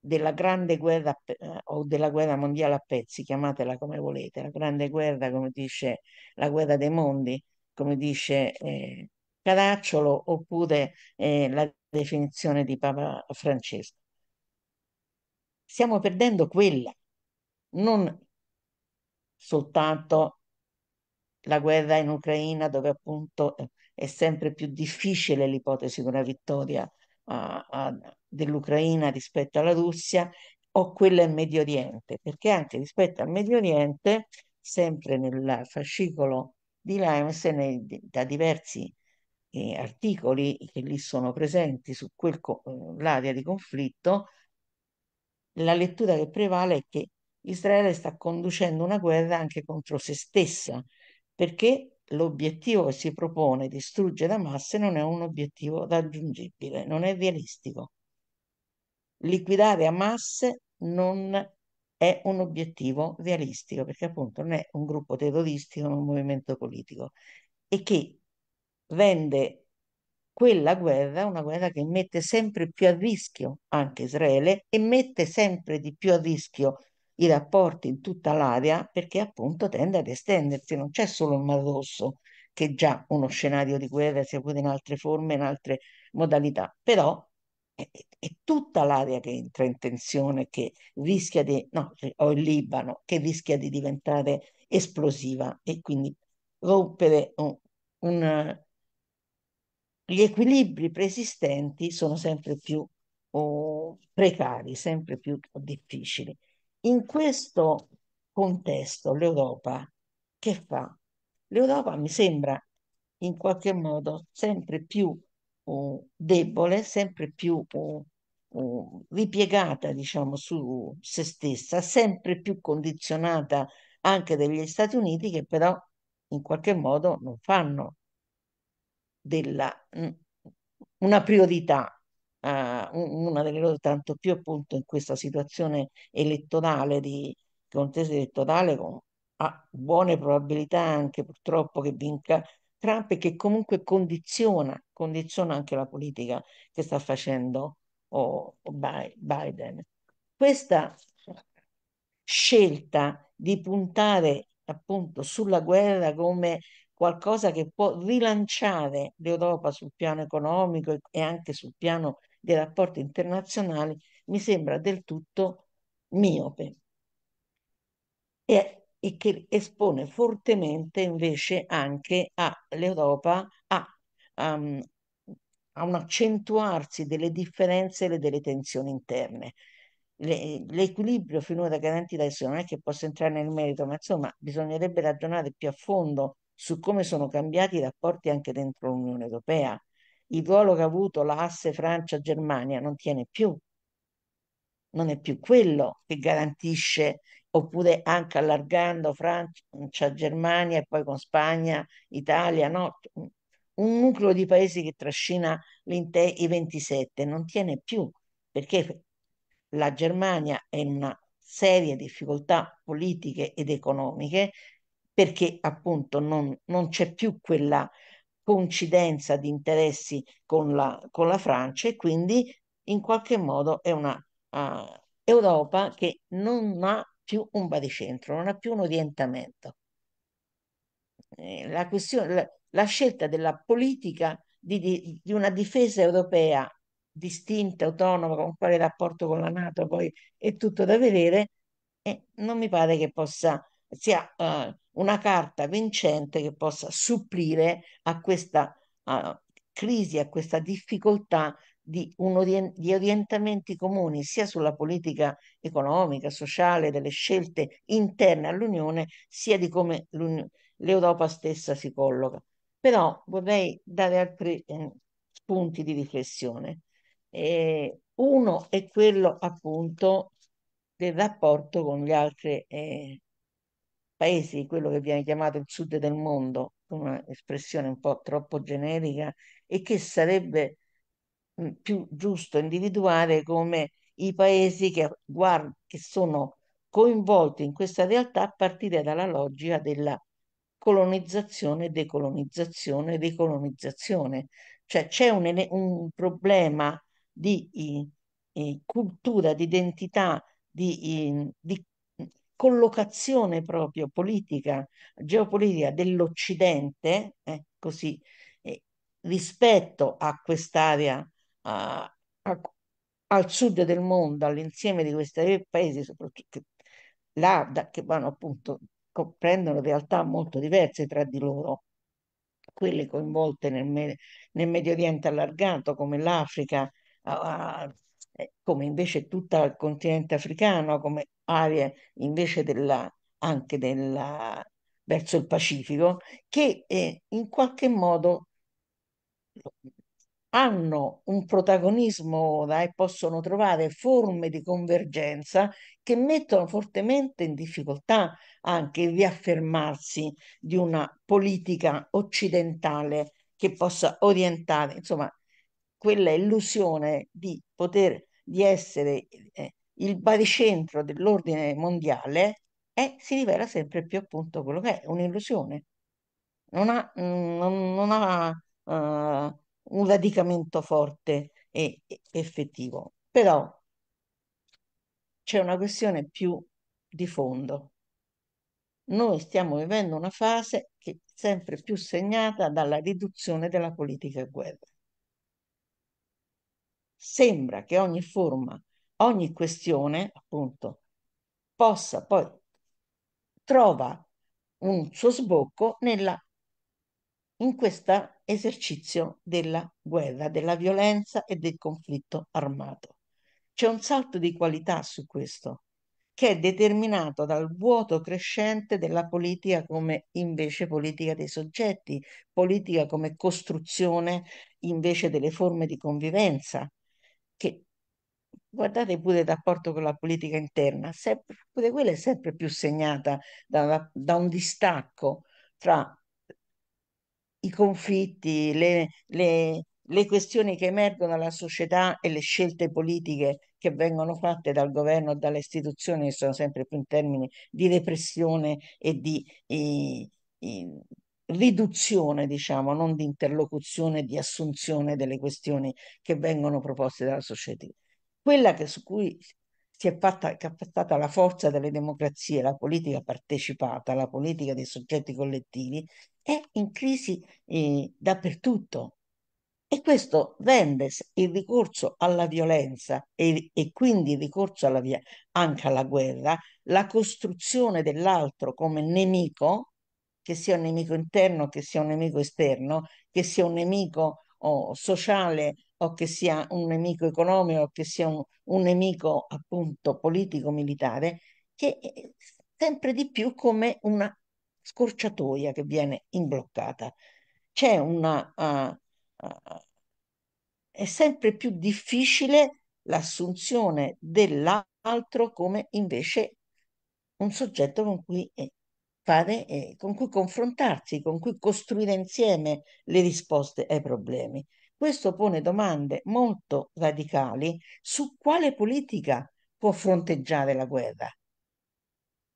della grande guerra eh, o della guerra mondiale a pezzi, chiamatela come volete, la grande guerra, come dice la guerra dei mondi, come dice eh, Caracciolo, oppure eh, la definizione di Papa Francesco. Stiamo perdendo quella, non soltanto la guerra in Ucraina dove appunto eh, è sempre più difficile l'ipotesi di una vittoria dell'Ucraina rispetto alla Russia o quella in Medio Oriente, perché anche rispetto al Medio Oriente, sempre nel fascicolo di Limes e da diversi eh, articoli che lì sono presenti su quell'area eh, di conflitto, la lettura che prevale è che Israele sta conducendo una guerra anche contro se stessa, perché l'obiettivo che si propone, distruggere Hamas, non è un obiettivo raggiungibile, non è realistico. Liquidare Hamas non è un obiettivo realistico, perché appunto non è un gruppo terroristico, non un movimento politico, e che rende quella guerra una guerra che mette sempre più a rischio anche Israele e mette sempre di più a rischio i rapporti in tutta l'area perché appunto tende ad estendersi, non c'è solo il Mar Rosso che è già uno scenario di guerra sia pure in altre forme, in altre modalità, però è, è tutta l'area che entra in tensione, che rischia di, no, cioè, o il Libano, che rischia di diventare esplosiva e quindi rompere un, un gli equilibri preesistenti sono sempre più oh, precari, sempre più difficili. In questo contesto l'Europa che fa? L'Europa mi sembra in qualche modo sempre più uh, debole, sempre più uh, uh, ripiegata diciamo su se stessa, sempre più condizionata anche dagli Stati Uniti che però in qualche modo non fanno della, mm, una priorità a u- una delle loro, tanto più appunto in questa situazione elettorale di contesa elettorale con ha buone probabilità anche purtroppo che vinca Trump e che comunque condiziona, condiziona anche la politica che sta facendo oh, oh, Bi- Biden. Questa scelta di puntare appunto sulla guerra come qualcosa che può rilanciare l'Europa sul piano economico e anche sul piano dei rapporti internazionali, mi sembra del tutto miope e, e che espone fortemente invece anche all'Europa a, um, a un accentuarsi delle differenze e delle tensioni interne l'equilibrio finora garantito adesso non è che possa entrare nel merito, ma insomma bisognerebbe ragionare più a fondo su come sono cambiati i rapporti anche dentro l'Unione Europea. Il ruolo che ha avuto l'asse Francia-Germania non tiene più, non è più quello che garantisce, oppure anche allargando Francia-Germania e poi con Spagna, Italia, no? un nucleo di paesi che trascina i 27 non tiene più perché la Germania è in una serie di difficoltà politiche ed economiche perché appunto non, non c'è più quella coincidenza di interessi con la, con la, Francia e quindi in qualche modo è una uh, Europa che non ha più un baricentro, non ha più un orientamento. Eh, la, questione, la, la, scelta della politica di, di, di, una difesa europea distinta, autonoma, con quale rapporto con la Nato poi è tutto da vedere, eh, non mi pare che possa, sia uh, una carta vincente che possa supplire a questa uh, crisi, a questa difficoltà di, orient- di, orientamenti comuni sia sulla politica economica, sociale, delle scelte interne all'Unione, sia di come l'Europa stessa si colloca. Però vorrei dare altri eh, spunti di riflessione. Eh, uno è quello appunto del rapporto con le altre eh, paesi di quello che viene chiamato il sud del mondo, un'espressione un po' troppo generica, e che sarebbe più giusto individuare come i paesi che, guard- che sono coinvolti in questa realtà a partire dalla logica della colonizzazione, decolonizzazione, decolonizzazione. Cioè c'è un, un problema di, di, di cultura, di identità, di, di collocazione proprio politica, geopolitica dell'Occidente, eh, così, eh, rispetto a quest'area, a, a, al sud del mondo, all'insieme di questi paesi, soprattutto là, da, che vanno appunto, comprendono realtà molto diverse tra di loro quelle coinvolte nel, nel, Medio Oriente allargato come l'Africa, a, eh, come invece tutto il continente africano, come aree invece della, anche della, verso il Pacifico, che eh, in qualche modo hanno un protagonismo ora e possono trovare forme di convergenza che mettono fortemente in difficoltà anche il riaffermarsi di una politica occidentale che possa orientare, insomma, quella illusione di poter di essere eh, il baricentro dell'ordine mondiale eh, si rivela sempre più appunto quello che è un'illusione. Non ha, mm, non, non ha uh, un radicamento forte e, e effettivo, però c'è una questione più di fondo. Noi stiamo vivendo una fase che è sempre più segnata dalla riduzione della politica e guerra sembra che ogni forma, ogni questione, appunto, possa poi trova un suo sbocco nella, in questo esercizio della guerra, della violenza e del conflitto armato. C'è un salto di qualità su questo, che è determinato dal vuoto crescente della politica come invece politica dei soggetti, politica come costruzione invece delle forme di convivenza, che guardate pure il rapporto con la politica interna, sempre, pure quella è sempre più segnata da, da un distacco tra i conflitti, le, le, le, questioni che emergono dalla società e le scelte politiche che vengono fatte dal governo e dalle istituzioni che sono sempre più in termini di repressione e di, e, eh, e, riduzione, diciamo, non di interlocuzione, di assunzione delle questioni che vengono proposte dalla società. Quella che, su cui si è fatta, che è stata la forza delle democrazie, la politica partecipata, la politica dei soggetti collettivi, è in crisi eh, dappertutto. E questo rende il ricorso alla violenza e, e quindi il ricorso alla via, anche alla guerra, la costruzione dell'altro come nemico, che sia un nemico interno, che sia un nemico esterno, che sia un nemico oh, sociale o che sia un nemico economico, o che sia un, un nemico appunto politico-militare, che è eh, sempre di più come una scorciatoia che viene imbloccata. C'è una... Uh, uh, è sempre più difficile l'assunzione dell'altro come invece un soggetto con cui eh, fare, eh, con cui confrontarsi, con cui costruire insieme le risposte ai problemi. Questo pone domande molto radicali su quale politica può fronteggiare la guerra.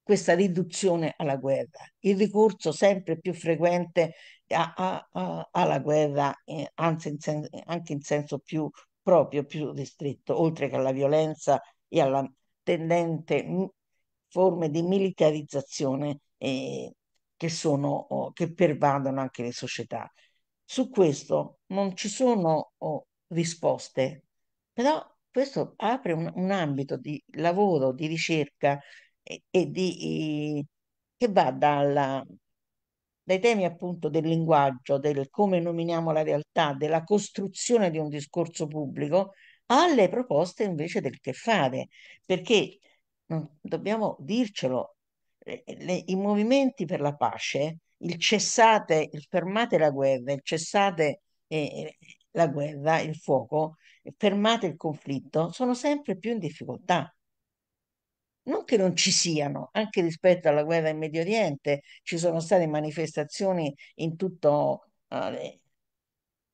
Questa riduzione alla guerra, il ricorso sempre più frequente a, a, a, alla guerra, eh, anzi in sen- anche in senso più proprio, più ristretto, oltre che alla violenza e alla tendente forme di militarizzazione eh, che, sono, oh, che pervadono anche le società. Su questo non ci sono oh, risposte, però questo apre un, un, ambito di lavoro, di ricerca e, e di, eh, che va dalla, dai temi appunto del linguaggio, del come nominiamo la realtà, della costruzione di un discorso pubblico, alle proposte invece del che fare, perché non, mm, dobbiamo dircelo, le, i movimenti per la pace, il cessate, il fermate la guerra, il cessate eh, la guerra, il fuoco, fermate il conflitto, sono sempre più in difficoltà. Non che non ci siano, anche rispetto alla guerra in Medio Oriente ci sono state manifestazioni in tutto eh,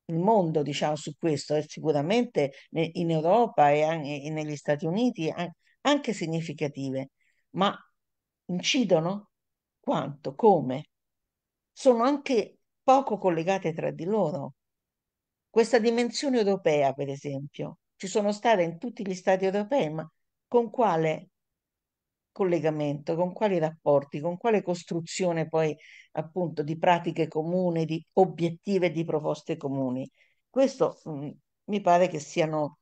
il mondo, diciamo, su questo, e eh, sicuramente in Europa e, negli Stati Uniti anche significative, ma incidono? Quanto? Come? Sono anche poco collegate tra di loro. Questa dimensione europea, per esempio, ci sono state in tutti gli stati europei, ma con quale collegamento, con quali rapporti, con quale costruzione poi appunto di pratiche comuni, di obiettivi e di proposte comuni. Questo mh, mm, mi pare che siano,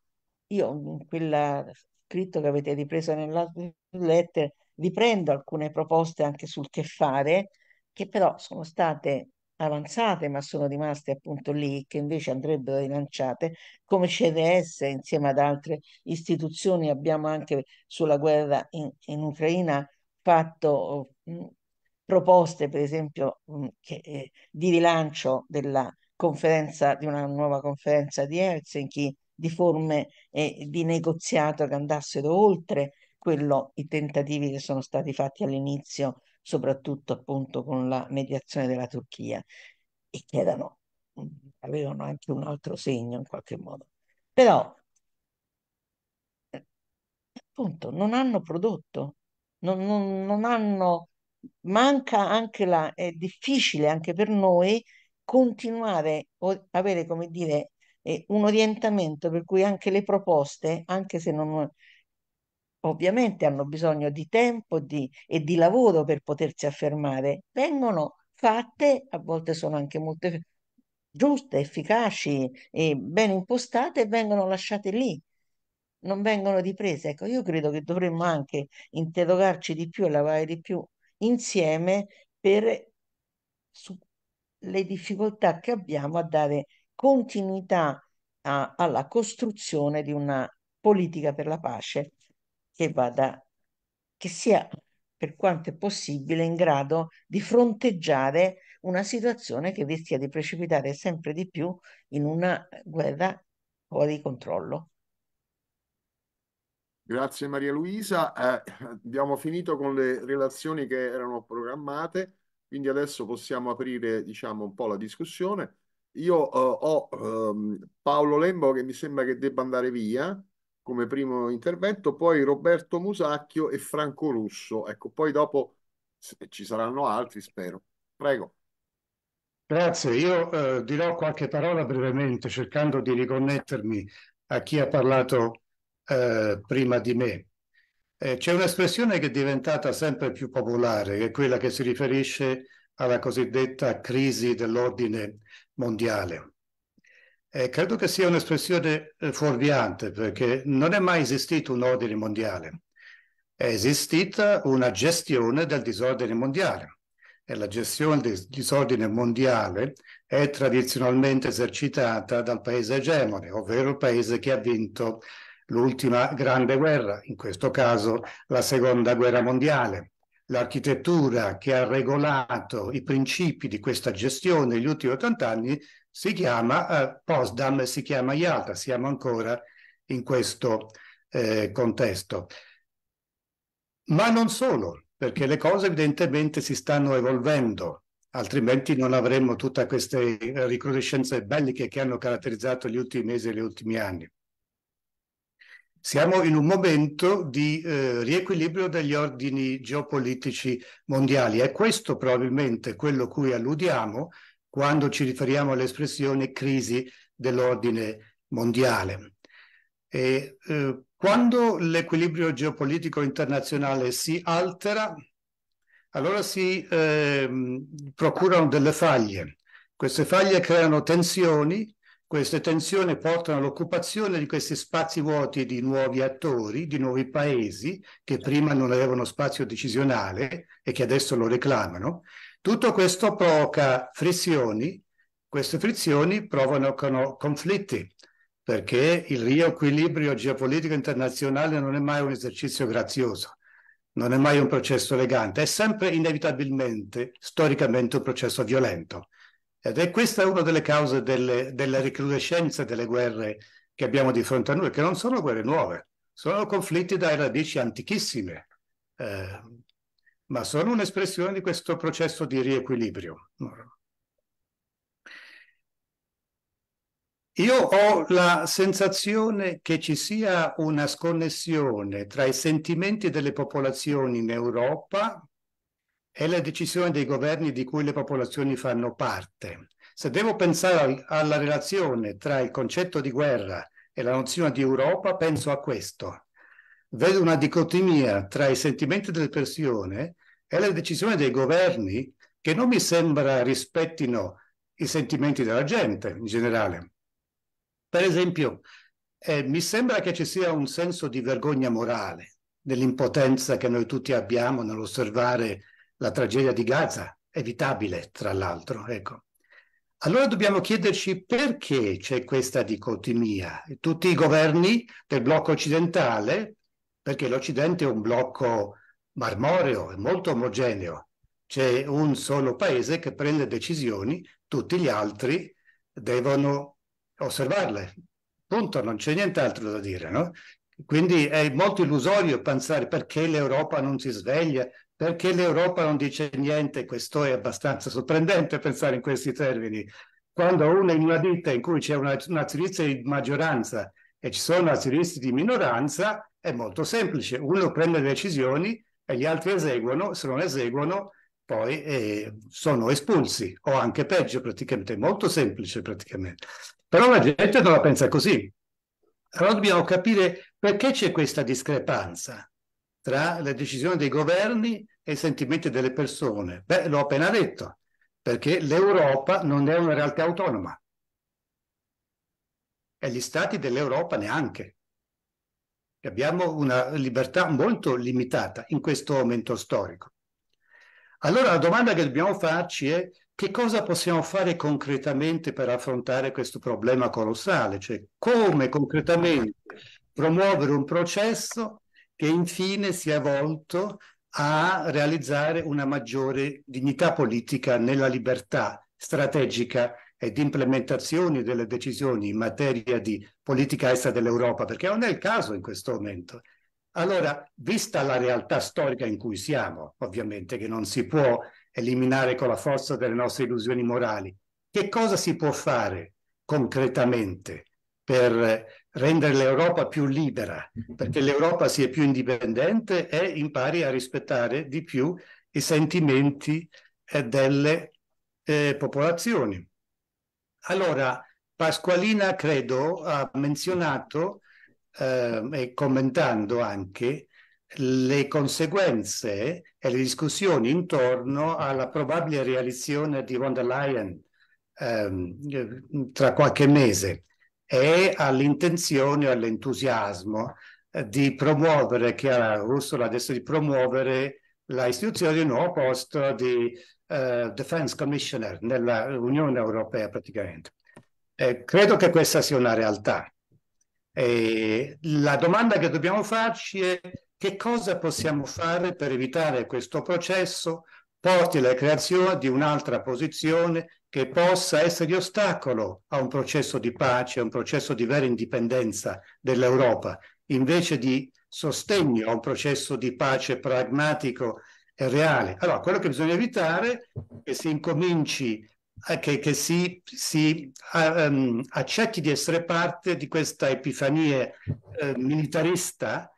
io in quella scritto che avete ripreso nell'altra lettera, riprendo alcune proposte anche sul che fare, che però sono state avanzate ma sono rimaste appunto lì, che invece andrebbero rilanciate. Come CDS insieme ad altre istituzioni abbiamo anche sulla guerra in, in Ucraina fatto mh, proposte per esempio mh, che, eh, di rilancio della conferenza, di una nuova conferenza di Helsinki, di forme eh, di negoziato che andassero oltre quello, i tentativi che sono stati fatti all'inizio, soprattutto appunto con la mediazione della Turchia, e che avevano anche un altro segno in qualche modo. Però, appunto, non hanno prodotto, non, non, non hanno, manca anche la, è difficile anche per noi continuare a avere, come dire, eh, un orientamento per cui anche le proposte, anche se non ovviamente hanno bisogno di tempo di, e di lavoro per potersi affermare, vengono fatte, a volte sono anche molte giuste, efficaci e ben impostate e vengono lasciate lì, non vengono riprese. Ecco, io credo che dovremmo anche interrogarci di più e lavorare di più insieme per su, le difficoltà che abbiamo a dare continuità a, alla costruzione di una politica per la pace che vada, che sia per quanto è possibile in grado di fronteggiare una situazione che rischia di precipitare sempre di più in una guerra fuori controllo. Grazie Maria Luisa, eh, abbiamo finito con le relazioni che erano programmate, quindi adesso possiamo aprire diciamo, un po' la discussione. Io eh, ho ehm, Paolo Lembo che mi sembra che debba andare via, come primo intervento, poi Roberto Musacchio e Franco Russo. Ecco, poi dopo ci saranno altri, spero. Prego. Grazie, io eh, dirò qualche parola brevemente cercando di riconnettermi a chi ha parlato eh, prima di me. Eh, c'è un'espressione che è diventata sempre più popolare, che è quella che si riferisce alla cosiddetta crisi dell'ordine mondiale. Eh, credo che sia un'espressione eh, fuorviante perché non è mai esistito un ordine mondiale. È esistita una gestione del disordine mondiale e la gestione del disordine mondiale è tradizionalmente esercitata dal paese egemone, ovvero il paese che ha vinto l'ultima grande guerra, in questo caso la seconda guerra mondiale. L'architettura che ha regolato i principi di questa gestione negli ultimi 80 anni si chiama eh, Potsdam, si chiama IATA, siamo ancora in questo eh, contesto. Ma non solo, perché le cose evidentemente si stanno evolvendo, altrimenti non avremmo tutte queste ricrudescenze belliche che hanno caratterizzato gli ultimi mesi e gli ultimi anni. Siamo in un momento di eh, riequilibrio degli ordini geopolitici mondiali. È questo probabilmente quello a cui alludiamo quando ci riferiamo all'espressione crisi dell'ordine mondiale. E, eh, quando l'equilibrio geopolitico internazionale si altera, allora si eh, procurano delle faglie. Queste faglie creano tensioni, queste tensioni portano all'occupazione di questi spazi vuoti di nuovi attori, di nuovi paesi che prima non avevano spazio decisionale e che adesso lo reclamano tutto questo provoca frizioni, queste frizioni provocano conflitti, perché il riequilibrio geopolitico internazionale non è mai un esercizio grazioso, non è mai un processo elegante, è sempre inevitabilmente, storicamente, un processo violento. Ed è questa una delle cause delle, delle recrudescenze delle guerre che abbiamo di fronte a noi, che non sono guerre nuove, sono conflitti dalle radici antichissime. Eh, ma sono un'espressione di questo processo di riequilibrio. Io ho la sensazione che ci sia una sconnessione tra i sentimenti delle popolazioni in Europa e le decisioni dei governi di cui le popolazioni fanno parte. Se devo pensare alla relazione tra il concetto di guerra e la nozione di Europa, penso a questo vedo una dicotomia tra i sentimenti delle persone e le decisioni dei governi che non mi sembra rispettino i sentimenti della gente in generale. Per esempio, eh, mi sembra che ci sia un senso di vergogna morale, nell'impotenza che noi tutti abbiamo nell'osservare la tragedia di Gaza, evitabile tra l'altro. Ecco. Allora dobbiamo chiederci perché c'è questa dicotomia. Tutti i governi del blocco occidentale perché l'Occidente è un blocco marmoreo, è molto omogeneo. C'è un solo paese che prende decisioni, tutti gli altri devono osservarle. Punto, non c'è nient'altro da dire. No? Quindi è molto illusorio pensare perché l'Europa non si sveglia, perché l'Europa non dice niente. Questo è abbastanza sorprendente pensare in questi termini. Quando uno è in una ditta in cui c'è una, azionista di maggioranza e ci sono azionisti di minoranza, è molto semplice, uno prende le decisioni e gli altri eseguono, se non eseguono poi eh, sono espulsi o anche peggio praticamente, è molto semplice praticamente. Però la gente non la pensa così. Allora dobbiamo capire perché c'è questa discrepanza tra le decisioni dei governi e i sentimenti delle persone. Beh, l'ho appena detto, perché l'Europa non è una realtà autonoma e gli stati dell'Europa neanche abbiamo una libertà molto limitata in questo momento storico. Allora la domanda che dobbiamo farci è che cosa possiamo fare concretamente per affrontare questo problema colossale, cioè come concretamente promuovere un processo che infine sia volto a realizzare una maggiore dignità politica nella libertà strategica e di implementazione delle decisioni in materia di politica estera dell'Europa, perché non è il caso in questo momento. Allora, vista la realtà storica in cui siamo, ovviamente che non si può eliminare con la forza delle nostre illusioni morali, che cosa si può fare concretamente per rendere l'Europa più libera? Perché l'Europa sia più indipendente e impari a rispettare di più i sentimenti eh, delle eh, popolazioni. Allora, Pasqualina credo ha menzionato eh, e commentando anche le conseguenze e le discussioni intorno alla probabile realizzazione di von der Leyen ehm, tra qualche mese e all'intenzione e all'entusiasmo eh, di promuovere, che era Ursula adesso, di promuovere la istituzione di un nuovo posto di eh, Defense Commissioner nell'Unione Europea praticamente. Eh, credo che questa sia una realtà. Eh, la domanda che dobbiamo farci è che cosa possiamo fare per evitare questo processo porti alla creazione di un'altra posizione che possa essere di ostacolo a un processo di pace, a un processo di vera indipendenza dell'Europa, invece di sostegno a un processo di pace pragmatico è reale. Allora, quello che bisogna evitare è che si incominci, che, che si, si um, accetti di essere parte di questa epifania eh, militarista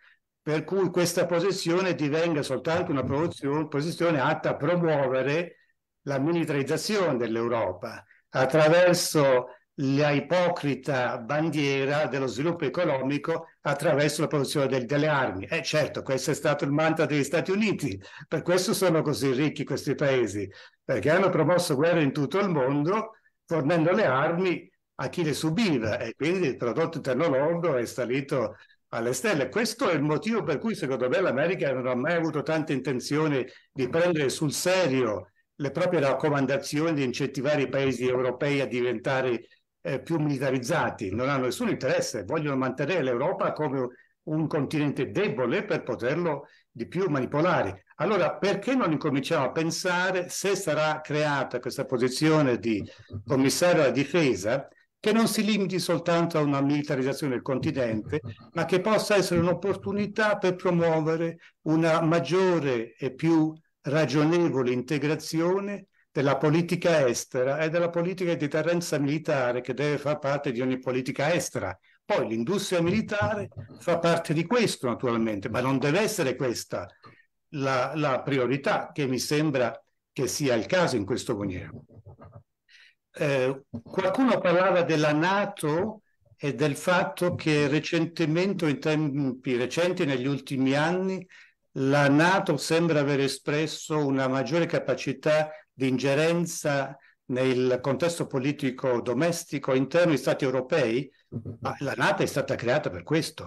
per cui questa posizione divenga soltanto una posizione atta a promuovere la militarizzazione dell'Europa attraverso la ipocrita bandiera dello sviluppo economico attraverso la produzione del, delle armi. E eh, certo, questo è stato il mantra degli Stati Uniti, per questo sono così ricchi questi paesi, perché hanno promosso guerre in tutto il mondo fornendo le armi a chi le subiva e quindi il prodotto interno lordo è salito alle stelle. Questo è il motivo per cui secondo me l'America non ha mai avuto tante intenzioni di prendere sul serio le proprie raccomandazioni di incentivare i paesi europei a diventare eh, più militarizzati, non hanno nessun interesse, vogliono mantenere l'Europa come un continente debole per poterlo di più manipolare. Allora, perché non incominciamo a pensare se sarà creata questa posizione di commissario alla difesa che non si limiti soltanto a una militarizzazione del continente, ma che possa essere un'opportunità per promuovere una maggiore e più ragionevole integrazione della politica estera e della politica di deterrenza militare che deve far parte di ogni politica estera. Poi l'industria militare fa parte di questo naturalmente, ma non deve essere questa la, la priorità che mi sembra che sia il caso in questo maniera. Eh, qualcuno parlava della Nato e del fatto che recentemente, in tempi recenti, negli ultimi anni, la Nato sembra aver espresso una maggiore capacità di ingerenza nel contesto politico domestico interno degli Stati europei, ma mhm. ah, la NATO è stata creata per questo.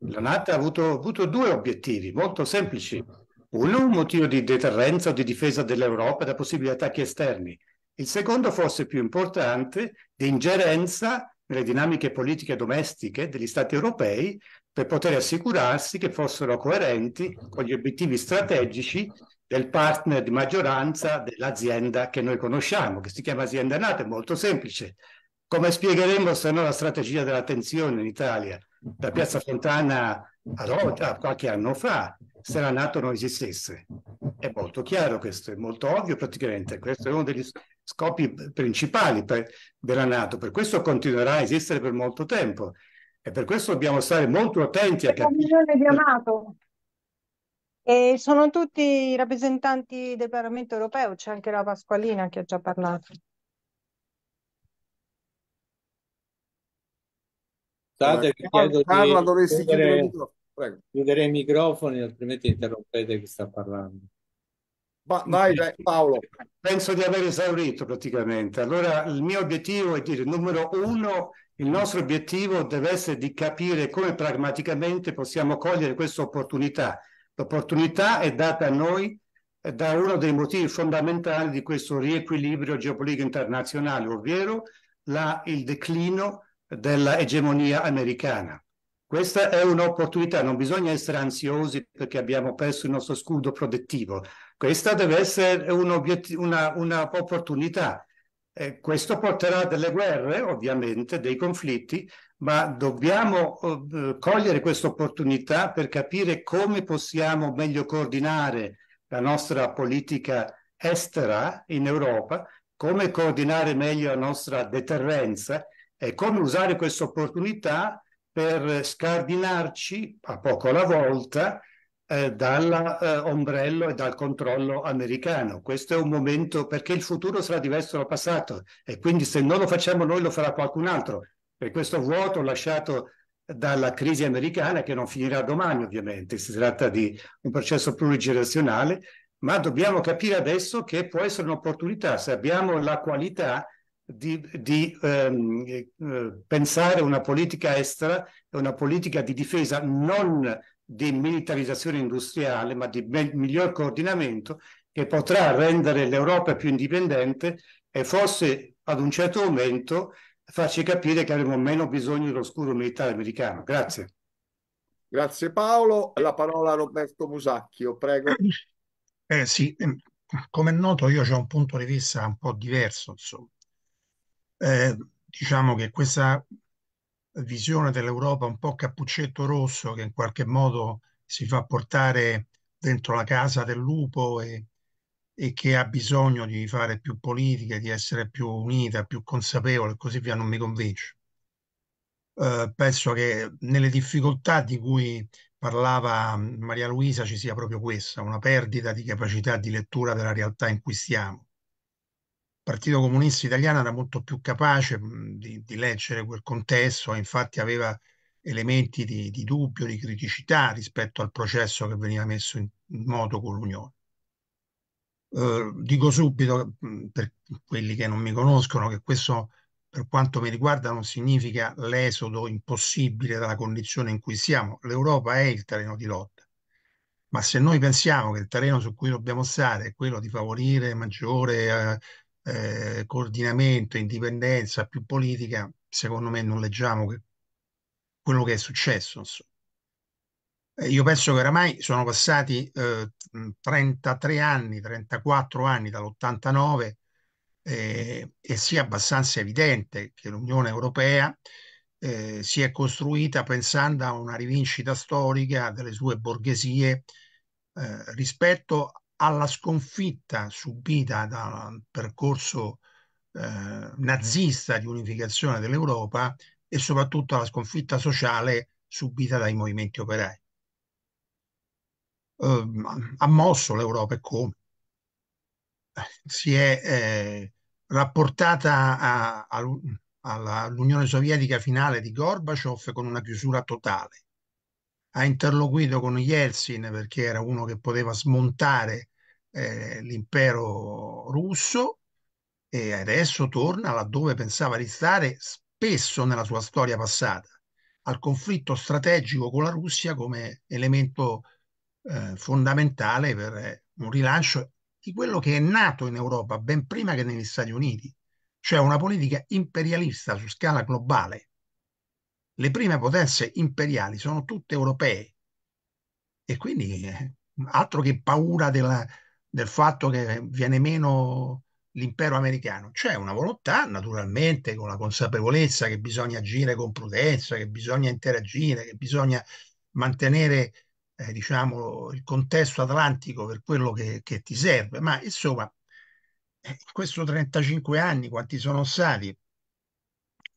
La NATO ha avuto, avuto due obiettivi molto semplici. Uno, un motivo di deterrenza o di difesa dell'Europa da possibili attacchi esterni. Il secondo, forse più importante, di ingerenza nelle dinamiche politiche domestiche degli Stati europei per poter assicurarsi che fossero coerenti con gli obiettivi strategici del partner di maggioranza dell'azienda che noi conosciamo, che si chiama azienda nata, è molto semplice. Come spiegheremo se no la strategia dell'attenzione in Italia? Da Piazza Fontana a Roma, a qualche anno fa, se la Nato non esistesse. È molto chiaro questo, è molto ovvio praticamente, questo è uno degli scopi principali per, della Nato, per questo continuerà a esistere per molto tempo e per questo dobbiamo stare molto attenti a capire... E sono tutti i rappresentanti del Parlamento europeo, c'è anche la Pasqualina che ha già parlato. Scusate, che chiedo Carla, di chiudere, chiudere, i microfoni, altrimenti interrompete chi sta parlando. Ma vai, dai, Paolo. Penso di aver esaurito praticamente. Allora il mio obiettivo è dire, numero uno, il nostro obiettivo deve essere di capire come pragmaticamente possiamo cogliere questa opportunità L'opportunità è data a noi da uno dei motivi fondamentali di questo riequilibrio geopolitico internazionale, ovvero la, il declino dell'egemonia americana. Questa è un'opportunità, non bisogna essere ansiosi perché abbiamo perso il nostro scudo protettivo. Questa deve essere un'opportunità eh, questo porterà delle guerre, ovviamente, dei conflitti, ma dobbiamo eh, eh, cogliere questa opportunità per capire come possiamo meglio coordinare la nostra politica estera in Europa, come coordinare meglio la nostra deterrenza e come usare questa opportunità per scardinarci a poco alla volta eh, dall'ombrello eh, e dal controllo americano. Questo è un momento perché il futuro sarà diverso dal passato e quindi se non lo facciamo noi lo farà qualcun altro. Per questo vuoto lasciato dalla crisi americana che non finirà domani ovviamente, si tratta di un processo plurigenerazionale, ma dobbiamo capire adesso che può essere un'opportunità se abbiamo la qualità di, di ehm, eh, pensare una politica estera, e una politica di difesa non di militarizzazione industriale, ma di me- miglior coordinamento che potrà rendere l'Europa più indipendente e forse ad un certo momento farci capire che avremo meno bisogno dello scudo militare americano. Grazie. Grazie Paolo. La parola a Roberto Musacchio, prego. Eh sì, ehm, come è noto io ho un punto di vista un po' diverso, insomma. Eh, diciamo che questa visione dell'Europa un po' cappuccetto rosso che in qualche modo si fa portare dentro la casa del lupo e, e che ha bisogno di fare più politica, di essere più unita, più consapevole e così via, non mi convince. Eh, penso che nelle difficoltà di cui parlava mm, Maria Luisa ci sia proprio questa, una perdita di capacità di lettura della realtà in cui stiamo Partito Comunista Italiano era molto più capace mhmm, di, di leggere quel contesto, infatti aveva elementi di, di, dubbio, di criticità rispetto al processo che veniva messo in, moto con l'Unione. Eh, dico subito, mhmm, per quelli che non mi conoscono, che questo per quanto mi riguarda non significa l'esodo impossibile dalla condizione in cui siamo. L'Europa è il terreno di lotta. Ma se noi pensiamo che il terreno su cui dobbiamo stare è quello di favorire maggiore eh, eh, coordinamento, indipendenza, più politica, secondo me non leggiamo che quello che è successo. Insomma. Io penso che oramai sono passati eh, 33 anni, 34 anni dall'89 eh, e sia abbastanza evidente che l'Unione Europea eh, si è costruita pensando a una rivincita storica delle sue borghesie eh, rispetto alla sconfitta subita dal percorso eh, nazista di unificazione dell'Europa e soprattutto alla sconfitta sociale subita dai movimenti operai. Eh, ha mosso l'Europa e come? Eh, si è eh, rapportata all'Unione Sovietica finale di Gorbaciov con una chiusura totale. Ha interloquito con Yeltsin perché era uno che poteva smontare eh, l'impero russo e adesso torna laddove pensava di stare spesso nella sua storia passata, al conflitto strategico con la Russia come elemento eh, fondamentale per eh, un rilancio di quello che è nato in Europa ben prima che negli Stati Uniti, cioè una politica imperialista su scala globale. Le prime potenze imperiali sono tutte europee e quindi eh, altro che paura della, del fatto che viene meno l'impero americano. C'è una volontà, naturalmente, con la consapevolezza che bisogna agire con prudenza, che bisogna interagire, che bisogna mantenere eh, diciamo, il contesto atlantico per quello che, che ti serve. Ma insomma, eh, in questi 35 anni, quanti sono stati,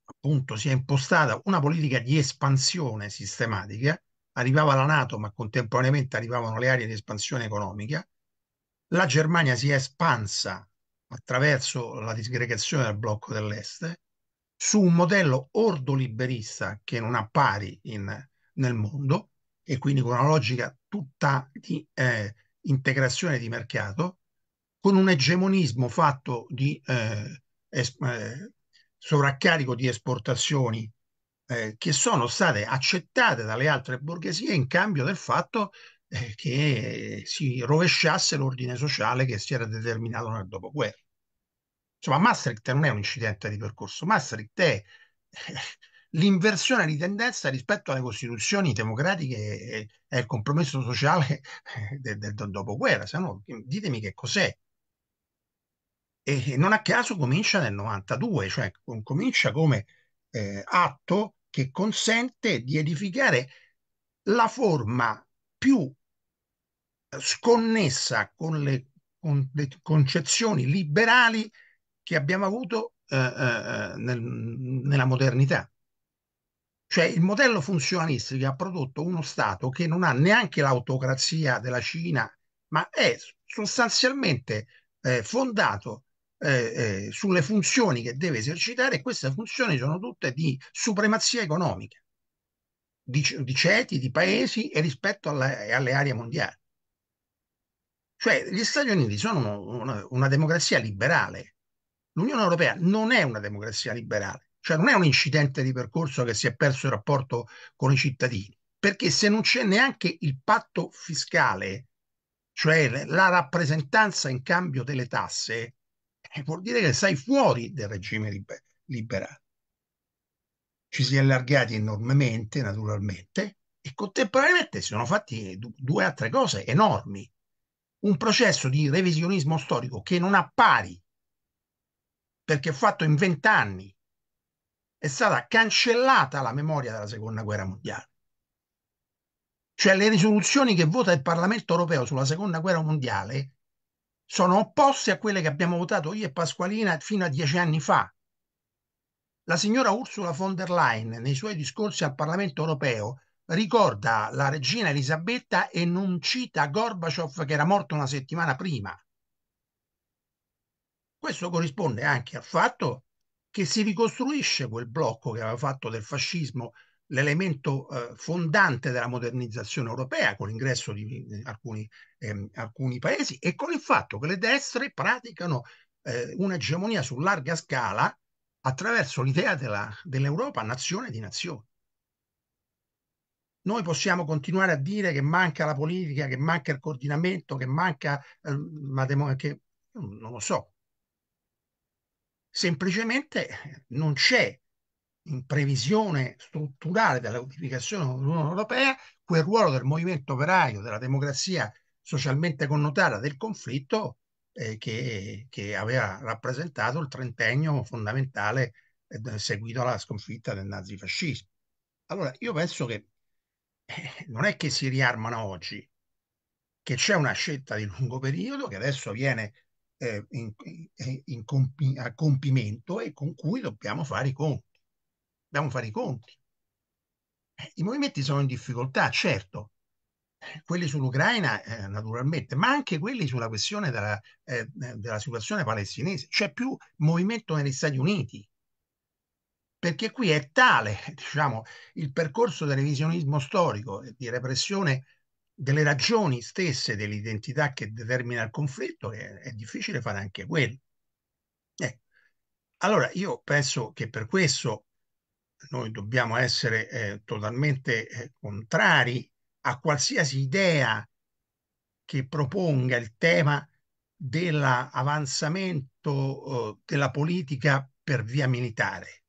appunto, si è impostata una politica di espansione sistematica. Arrivava la Nato, ma contemporaneamente arrivavano le aree di espansione economica la Germania si è espansa attraverso la disgregazione del blocco dell'Est su un modello ordoliberista che non ha pari in, nel mondo e quindi con una logica tutta di eh, integrazione di mercato, con un egemonismo fatto di eh, es- eh, sovraccarico di esportazioni eh, che sono state accettate dalle altre borghesie in cambio del fatto eh, che eh, si rovesciasse l'ordine sociale che si era determinato nel dopoguerra. Insomma, Maastricht non è un incidente di percorso, Maastricht è eh, l'inversione di tendenza rispetto alle costituzioni democratiche e al compromesso sociale eh, del, del, del dopoguerra, se no ditemi che cos'è. E non a caso comincia nel 92, cioè comincia come eh, atto che consente di edificare la forma più sconnessa con le, con le concezioni liberali che abbiamo avuto eh, eh, nel, nella modernità. Cioè il modello funzionalistico ha prodotto uno Stato che non ha neanche l'autocrazia della Cina, ma è sostanzialmente eh, fondato eh, eh, sulle funzioni che deve esercitare e queste funzioni sono tutte di supremazia economica, di, di ceti, di paesi e rispetto alla, alle aree mondiali. Cioè gli Stati Uniti sono uno, una, una democrazia liberale. L'Unione Europea non è una democrazia liberale, cioè non è un incidente di percorso che si è perso il rapporto con i cittadini, perché se non c'è neanche il patto fiscale, cioè la rappresentanza in cambio delle tasse, eh, vuol dire che sei fuori del regime liber- liberale. Ci si è allargati enormemente, naturalmente, e contemporaneamente si sono fatte due altre cose enormi un processo di revisionismo storico che non ha pari, perché fatto in vent'anni, è stata cancellata la memoria della seconda guerra mondiale. Cioè le risoluzioni che vota il Parlamento europeo sulla seconda guerra mondiale sono opposte a quelle che abbiamo votato io e Pasqualina fino a dieci anni fa. La signora Ursula von der Leyen, nei suoi discorsi al Parlamento europeo, ricorda la regina Elisabetta e non cita Gorbaciov che era morto una settimana prima. Questo corrisponde anche al fatto che si ricostruisce quel blocco che aveva fatto del fascismo l'elemento eh, fondante della modernizzazione europea con l'ingresso di eh, alcuni, ehm, alcuni, paesi e con il fatto che le destre praticano eh, un'egemonia su larga scala attraverso l'idea dell'Europa nazione di nazioni noi possiamo continuare a dire che manca la politica, che manca il coordinamento, che manca, eh, matemo- che, non lo so. Semplicemente non c'è in previsione strutturale della unificazione dell'Unione Europea quel ruolo del movimento operaio, della democrazia socialmente connotata del conflitto eh, che, che, aveva rappresentato il trentennio fondamentale eh, seguito alla sconfitta del nazifascismo. Allora io penso che eh, non è che si riarmano oggi, che c'è una scelta di lungo periodo che adesso viene eh, in, in compi a compimento e con cui dobbiamo fare i conti. Dobbiamo fare i conti. Eh, I movimenti sono in difficoltà, certo, eh, quelli sull'Ucraina eh, naturalmente, ma anche quelli sulla questione della, eh, della situazione palestinese. C'è più movimento negli Stati Uniti, perché qui è tale diciamo, il percorso del revisionismo storico e eh, di repressione delle ragioni stesse dell'identità che determina il conflitto che è, difficile fare anche quello. Eh. Allora io penso che per questo noi dobbiamo essere eh, totalmente eh, contrari a qualsiasi idea che proponga il tema dell'avanzamento oh, della politica per via militare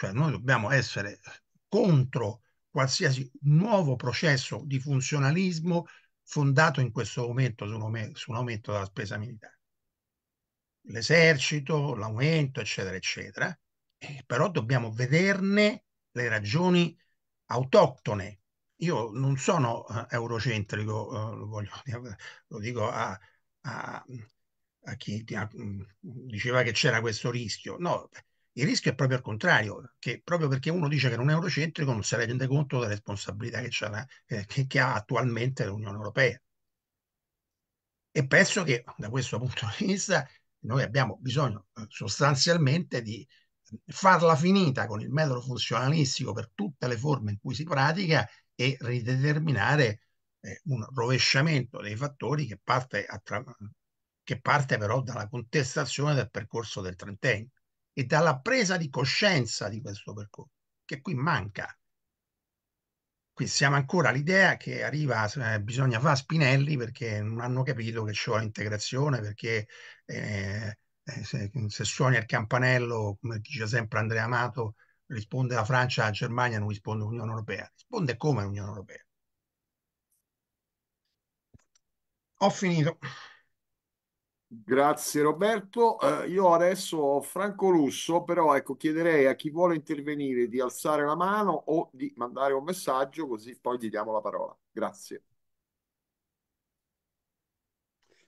cioè noi dobbiamo essere contro qualsiasi nuovo processo di funzionalismo fondato in questo momento su un, aumento della spesa militare. L'esercito, l'aumento, eccetera, eccetera. Eh, però dobbiamo vederne le ragioni autoctone. Io non sono eh, eurocentrico, eh, lo, voglio, lo, dico a, a, a chi a, mm, diceva che c'era questo rischio. No, il rischio è proprio al contrario, che proprio perché uno dice che non è eurocentrico non si rende conto delle responsabilità che, eh, che, che ha attualmente l'Unione Europea. E penso che da questo punto di vista noi abbiamo bisogno eh, sostanzialmente di farla finita con il metodo funzionalistico per tutte le forme in cui si pratica e rideterminare eh, un rovesciamento dei fattori che parte, che parte però dalla contestazione del percorso del trentennio e dalla presa di coscienza di questo percorso, che qui manca. Qui siamo ancora all'idea che arriva, eh, bisogna fare spinelli perché non hanno capito che c'è l'integrazione, perché eh, eh, se, se suoni il campanello, come dice sempre Andrea Amato, risponde la Francia, la Germania, non risponde l'Unione Europea. Risponde come l'Unione Europea. Ho finito. Grazie Roberto. Eh, io adesso ho Franco Russo, però ecco, chiederei a chi vuole intervenire di alzare la mano o di mandare un messaggio così poi gli diamo la parola. Grazie.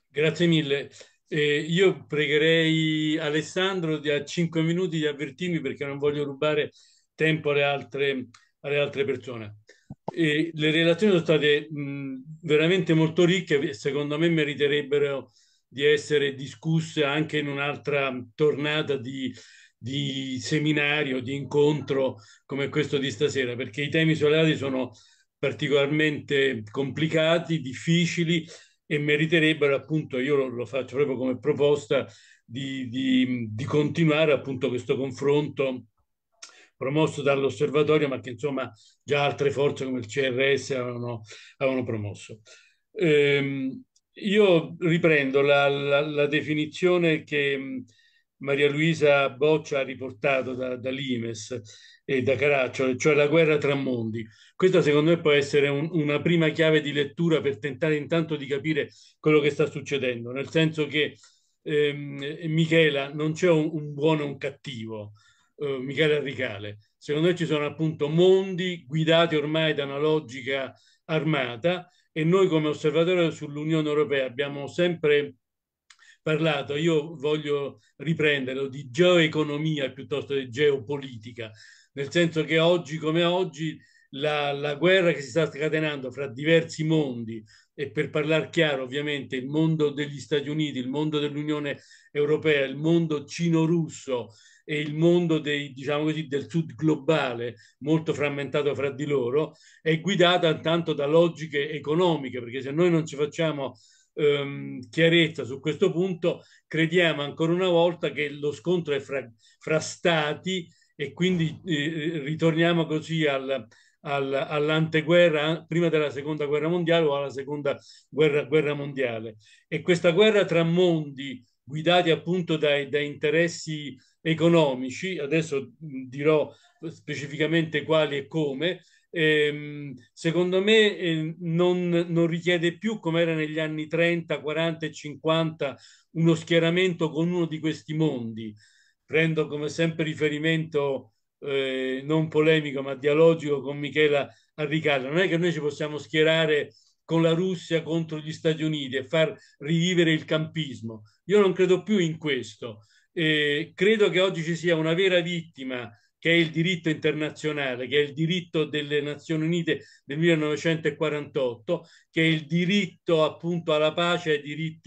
Grazie mille. Eh, io pregherei Alessandro di, a 5 minuti di avvertirmi perché non voglio rubare tempo alle altre, alle altre persone. Eh, le relazioni sono state mh, veramente molto ricche e secondo me meriterebbero di essere discusse anche in un'altra tornata di, di seminario, di incontro come questo di stasera, perché i temi solari sono particolarmente complicati, difficili e meriterebbero appunto, io lo, lo faccio proprio come proposta, di, di, di, continuare appunto questo confronto promosso dall'osservatorio, ma che insomma già altre forze come il CRS avevano, avevano promosso. Ehm, io riprendo la, la, la, definizione che Maria Luisa Boccia ha riportato da, da Limes e da Caraccio, cioè la guerra tra mondi. Questa secondo me può essere un, una prima chiave di lettura per tentare intanto di capire quello che sta succedendo, nel senso che ehm, Michela non c'è un, un, buono e un cattivo, eh, Michela Ricale. Secondo me ci sono appunto mondi guidati ormai da una logica armata e noi come osservatorio sull'Unione Europea abbiamo sempre parlato, io voglio riprenderlo, di geoeconomia piuttosto che geopolitica, nel senso che oggi come oggi la, la, guerra che si sta scatenando fra diversi mondi, e per parlare chiaro ovviamente il mondo degli Stati Uniti, il mondo dell'Unione Europea, il mondo cino-russo, e il mondo dei, diciamo così, del sud globale, molto frammentato fra di loro, è guidata intanto da logiche economiche, perché se noi non ci facciamo ehm, chiarezza su questo punto, crediamo ancora una volta che lo scontro è fra, fra stati e quindi eh, ritorniamo così al, all'anteguerra, prima della seconda guerra mondiale o alla seconda guerra, guerra mondiale. E questa guerra tra mondi guidati appunto da, da interessi economici, adesso mm, dirò specificamente quali e come, ehm, secondo me eh, non, non, richiede più, come era negli anni 30, 40 e 50, uno schieramento con uno di questi mondi. Prendo come sempre riferimento eh, non polemico ma dialogico con Michela Arricata. Non è che noi ci possiamo schierare con la Russia contro gli Stati Uniti e far rivivere il campismo. Io non credo più in questo eh, credo che oggi ci sia una vera vittima che è il diritto internazionale, che è il diritto delle Nazioni Unite del 1948, che è il diritto appunto alla pace, ai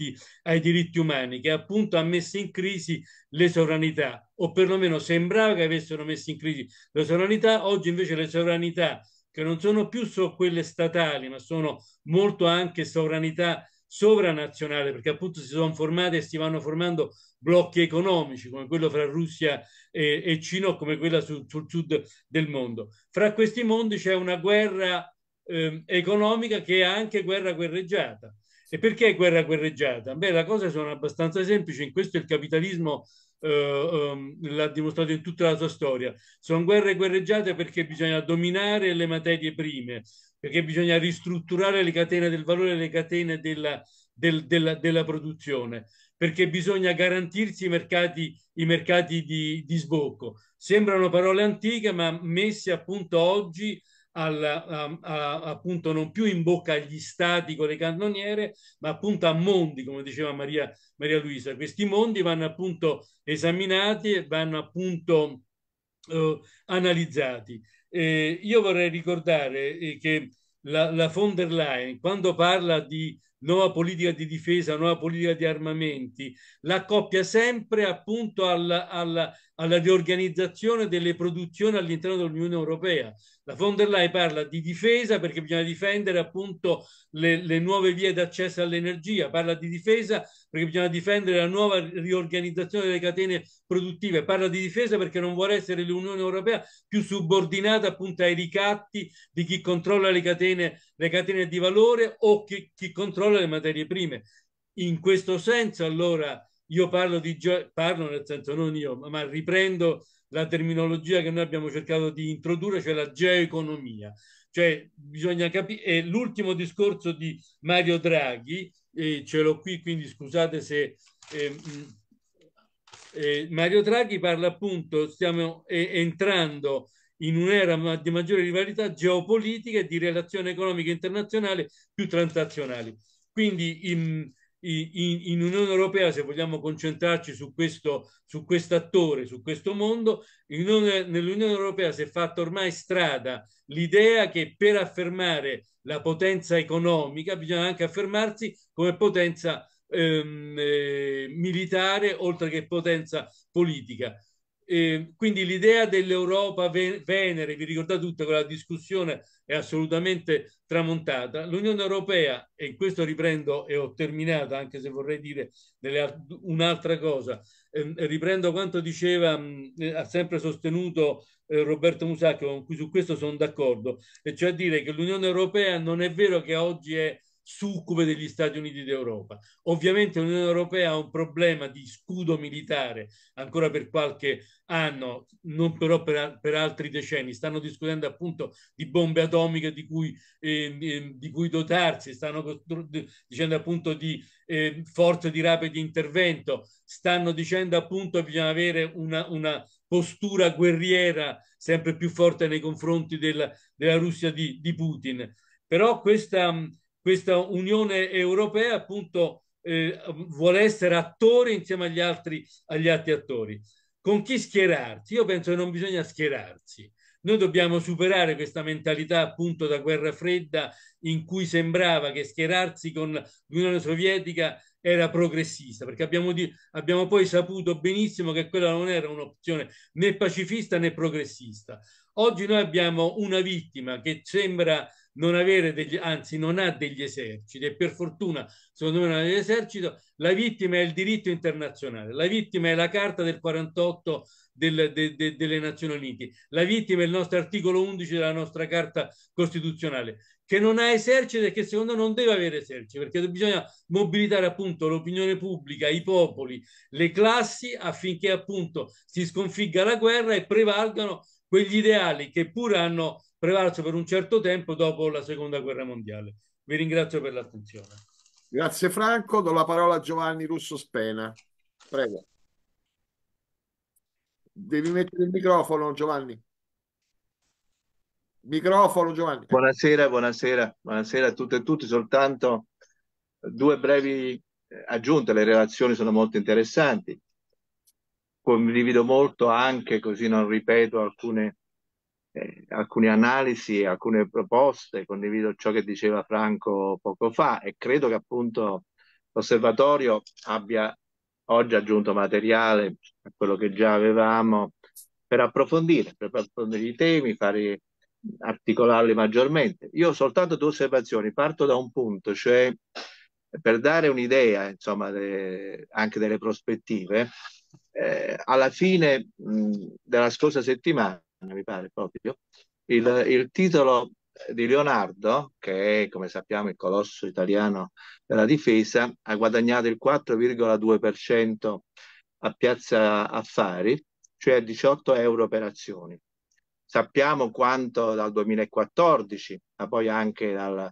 ai diritti umani, che appunto ha messo in crisi le sovranità, o perlomeno sembrava che avessero messo in crisi le sovranità, oggi invece le sovranità che non sono più solo quelle statali, ma sono molto anche sovranità sovranazionale, perché appunto si sono formate e si vanno formando blocchi economici come quello fra Russia e, e Cina o come quella sul, sul sud del mondo. Fra questi mondi c'è una guerra eh, economica che è anche guerra guerreggiata. E perché guerra guerreggiata? Beh, la cosa sono abbastanza semplice, in questo il capitalismo eh, eh, l'ha dimostrato in tutta la sua storia. Sono guerre guerreggiate perché bisogna dominare le materie prime, perché bisogna ristrutturare le catene del valore e le catene della, del, della, della, produzione, perché bisogna garantirsi i mercati, i mercati di, di sbocco. Sembrano parole antiche, ma messe appunto oggi al, a, um, a, appunto non più in bocca agli stati con le cannoniere, ma appunto a mondi, come diceva Maria, Maria Luisa. Questi mondi vanno appunto esaminati e vanno appunto eh, analizzati. Eh, io vorrei ricordare eh, che la, la, von der Leyen, quando parla di nuova politica di difesa, nuova politica di armamenti, la coppia sempre appunto alla, alla, alla riorganizzazione delle produzioni all'interno dell'Unione Europea. La von der Leyen parla di difesa perché bisogna difendere appunto le, le nuove vie d'accesso all'energia, parla di difesa perché bisogna difendere la nuova riorganizzazione delle catene produttive, parla di difesa perché non vuole essere l'Unione Europea più subordinata appunto ai ricatti di chi controlla le catene, le catene di valore o chi, chi controlla le materie prime. In questo senso allora io parlo di parlo nel senso non io, ma riprendo la terminologia che noi abbiamo cercato di introdurre, cioè la geoeconomia. Cioè bisogna capire, l'ultimo discorso di Mario Draghi, e ce l'ho qui, quindi scusate se... Ehm, eh, eh, Mario Draghi parla appunto, stiamo entrando in un'era di maggiore rivalità geopolitica e di relazioni economiche internazionali più transazionali. Quindi in, in, in, Unione Europea, se vogliamo concentrarci su questo su quest'attore, su questo mondo, nell'Unione Europea si è fatta ormai strada l'idea che per affermare la potenza economica bisogna anche affermarsi come potenza ehm, eh, militare oltre che potenza politica. Ehm, quindi l'idea dell'Europa Venere, vi ricordate tutta quella discussione, è assolutamente tramontata. L'Unione Europea, e in questo riprendo e ho terminato, anche se vorrei dire delle, un'altra cosa, eh, riprendo quanto diceva, mh, eh, ha sempre sostenuto eh, Roberto Musacchio, con cui su questo sono d'accordo, e cioè dire che l'Unione Europea non è vero che oggi è succube degli Stati Uniti d'Europa. Ovviamente l'Unione Europea ha un problema di scudo militare ancora per qualche anno, non però per, per altri decenni. Stanno discutendo appunto di bombe atomiche di cui, eh, di cui dotarsi, stanno dicendo appunto di eh, forze di rapido intervento, stanno dicendo appunto che bisogna avere una, una postura guerriera sempre più forte nei confronti del, della Russia di, di Putin. Però questa, questa Unione Europea appunto eh, vuole essere attore insieme agli altri, agli altri attori. Con chi schierarsi? Io penso che non bisogna schierarsi. Noi dobbiamo superare questa mentalità appunto da guerra fredda in cui sembrava che schierarsi con l'Unione Sovietica era progressista, perché abbiamo, di, abbiamo poi saputo benissimo che quella non era un'opzione né pacifista né progressista. Oggi noi abbiamo una vittima che sembra non avere degli, anzi non ha degli eserciti e per fortuna secondo me non ha degli eserciti, la vittima è il diritto internazionale, la vittima è la carta del 48 del, de, de, delle Nazioni Unite, la vittima è il nostro articolo 11 della nostra carta costituzionale, che non ha eserciti e che secondo me non deve avere eserciti perché bisogna mobilitare appunto l'opinione pubblica, i popoli, le classi affinché appunto si sconfigga la guerra e prevalgano quegli ideali che pure hanno prevalso per un certo tempo dopo la seconda guerra mondiale. Vi ringrazio per l'attenzione. Grazie Franco, do la parola a Giovanni Russo Spena. Prego. Devi mettere il microfono Giovanni. Microfono Giovanni. Buonasera, buonasera, buonasera a tutte e tutti, soltanto due brevi eh, aggiunte, le relazioni sono molto interessanti. Condivido molto anche, così non ripeto alcune eh, alcune analisi, alcune proposte, condivido ciò che diceva Franco poco fa e credo che appunto l'osservatorio abbia oggi aggiunto materiale a quello che già avevamo per approfondire, per approfondire i temi, fare, articolarli maggiormente. Io ho soltanto due osservazioni, parto da un punto, cioè per dare un'idea insomma, de, anche delle prospettive, eh, alla fine mh, della scorsa settimana mi pare proprio, il, il titolo di Leonardo, che è come sappiamo il colosso italiano della difesa, ha guadagnato il 4,2% a Piazza Affari, cioè 18 euro per azioni. Sappiamo quanto dal 2014, ma poi anche dal,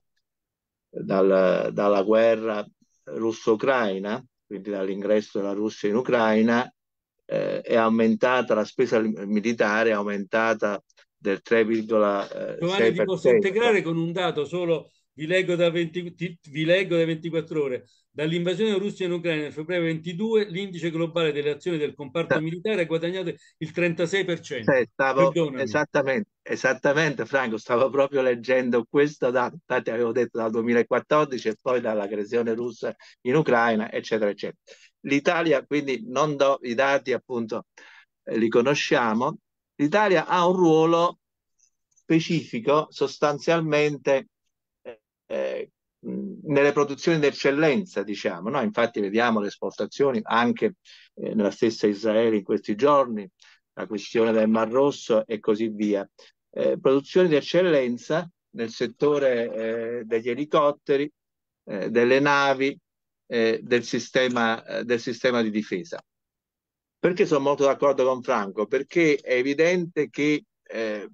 dal, dalla guerra russo-ucraina, quindi dall'ingresso della Russia in Ucraina, eh, è aumentata la spesa militare, è aumentata del 3,6%. Eh, Giovanni, ti posso integrare con un dato solo, vi leggo da, 20, ti, vi leggo da 24 ore. Dall'invasione russa in Ucraina nel febbraio 22 l'indice globale delle azioni del comparto eh. militare ha guadagnato il 36%. Eh, stavo, esattamente, esattamente, Franco, stavo proprio leggendo questo dato, infatti avevo detto dal 2014 e poi dall'aggressione russa in Ucraina, eccetera, eccetera l'Italia, quindi non do i dati appunto, eh, li conosciamo, l'Italia ha un ruolo specifico sostanzialmente eh, eh nelle produzioni d'eccellenza, diciamo, no? infatti vediamo le esportazioni anche eh, nella stessa Israele in questi giorni, la questione del Mar Rosso e così via. Eh, produzioni d'eccellenza nel settore eh, degli elicotteri, eh, delle navi, eh, del, sistema, eh, del sistema di difesa. Perché sono molto d'accordo con Franco? Perché è evidente che eh,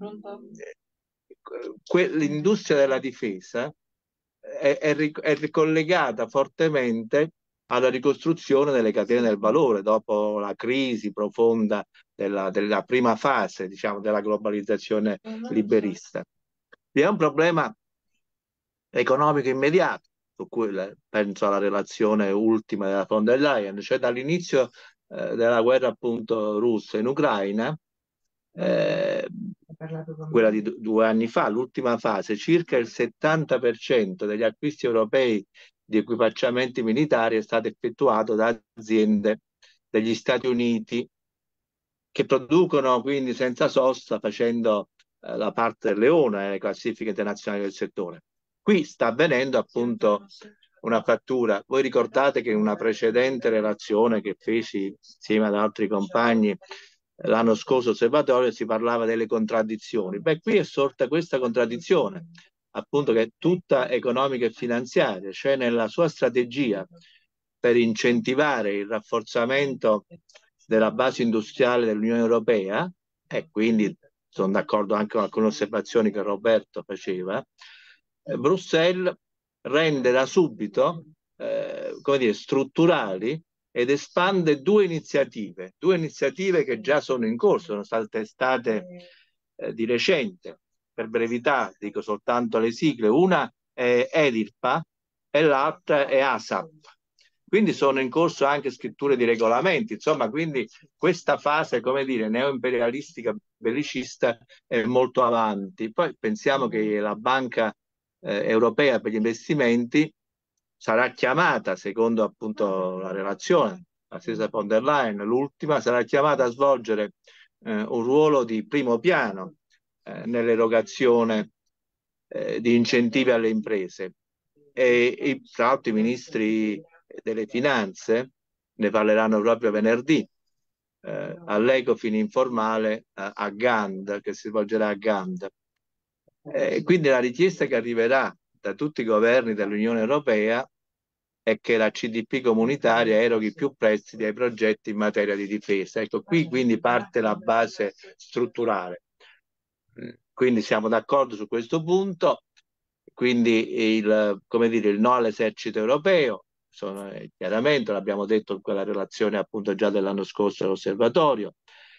l'industria della difesa eh, è, è, ric è, ricollegata fortemente alla ricostruzione delle catene del valore dopo la crisi profonda della, della prima fase diciamo, della globalizzazione eh, liberista. Vi è un problema economico immediato cui penso alla relazione ultima della von der Leyen, cioè dall'inizio eh, della guerra appunto russa in Ucraina, eh, quella di due anni fa, l'ultima fase, circa il 70% degli acquisti europei di equipaggiamenti militari è stato effettuato da aziende degli Stati Uniti che producono quindi senza sosta facendo eh, la parte del leone nelle eh, classifiche internazionali del settore. Qui sta avvenendo appunto una frattura. Voi ricordate che in una precedente relazione che feci insieme ad altri compagni eh, l'anno scorso osservatorio si parlava delle contraddizioni. Beh, qui è sorta questa contraddizione, appunto che è tutta economica e finanziaria, cioè nella sua strategia per incentivare il rafforzamento della base industriale dell'Unione Europea e quindi sono d'accordo anche con alcune osservazioni che Roberto faceva, eh, Bruxelles rende da subito eh, come dire, strutturali ed espande due iniziative, due iniziative che già sono in corso, sono state testate eh, di recente. Per brevità dico soltanto le sigle, una è Edirpa e l'altra è ASAP. Quindi sono in corso anche scritture di regolamenti, insomma, quindi questa fase, come dire, neoimperialistica bellicista è molto avanti. Poi pensiamo che la banca eh, europea per gli investimenti sarà chiamata, secondo appunto la relazione, la stessa von der Leyen, l'ultima, sarà chiamata a svolgere eh, un ruolo di primo piano eh, nell'erogazione eh, di incentivi alle imprese. E, e tra l'altro i ministri delle finanze ne parleranno proprio venerdì eh, all'Ecofin informale eh, a Gand, che si svolgerà a Gand. Eh, quindi la richiesta che arriverà da tutti i governi dell'Unione Europea è che la CDP comunitaria eroghi più prestiti ai progetti in materia di difesa. Ecco, qui quindi parte la base strutturale. Mm, quindi siamo d'accordo su questo punto, quindi il, come dire, il no all'esercito europeo, sono, eh, chiaramente l'abbiamo detto in quella relazione appunto già dell'anno scorso all'osservatorio,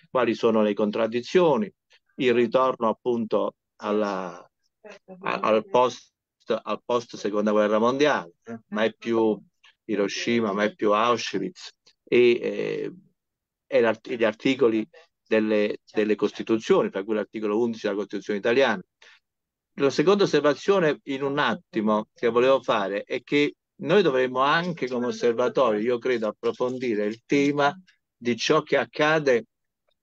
quali sono le contraddizioni, il ritorno appunto alla, al, post, al, post, seconda guerra mondiale, eh? ah, mai più Hiroshima, mai più Auschwitz e, eh, e gli articoli delle, delle Costituzioni, tra cui l'articolo 11 della Costituzione italiana. La seconda osservazione in un attimo che volevo fare è che noi dovremmo anche come osservatorio, io credo, approfondire il tema di ciò che accade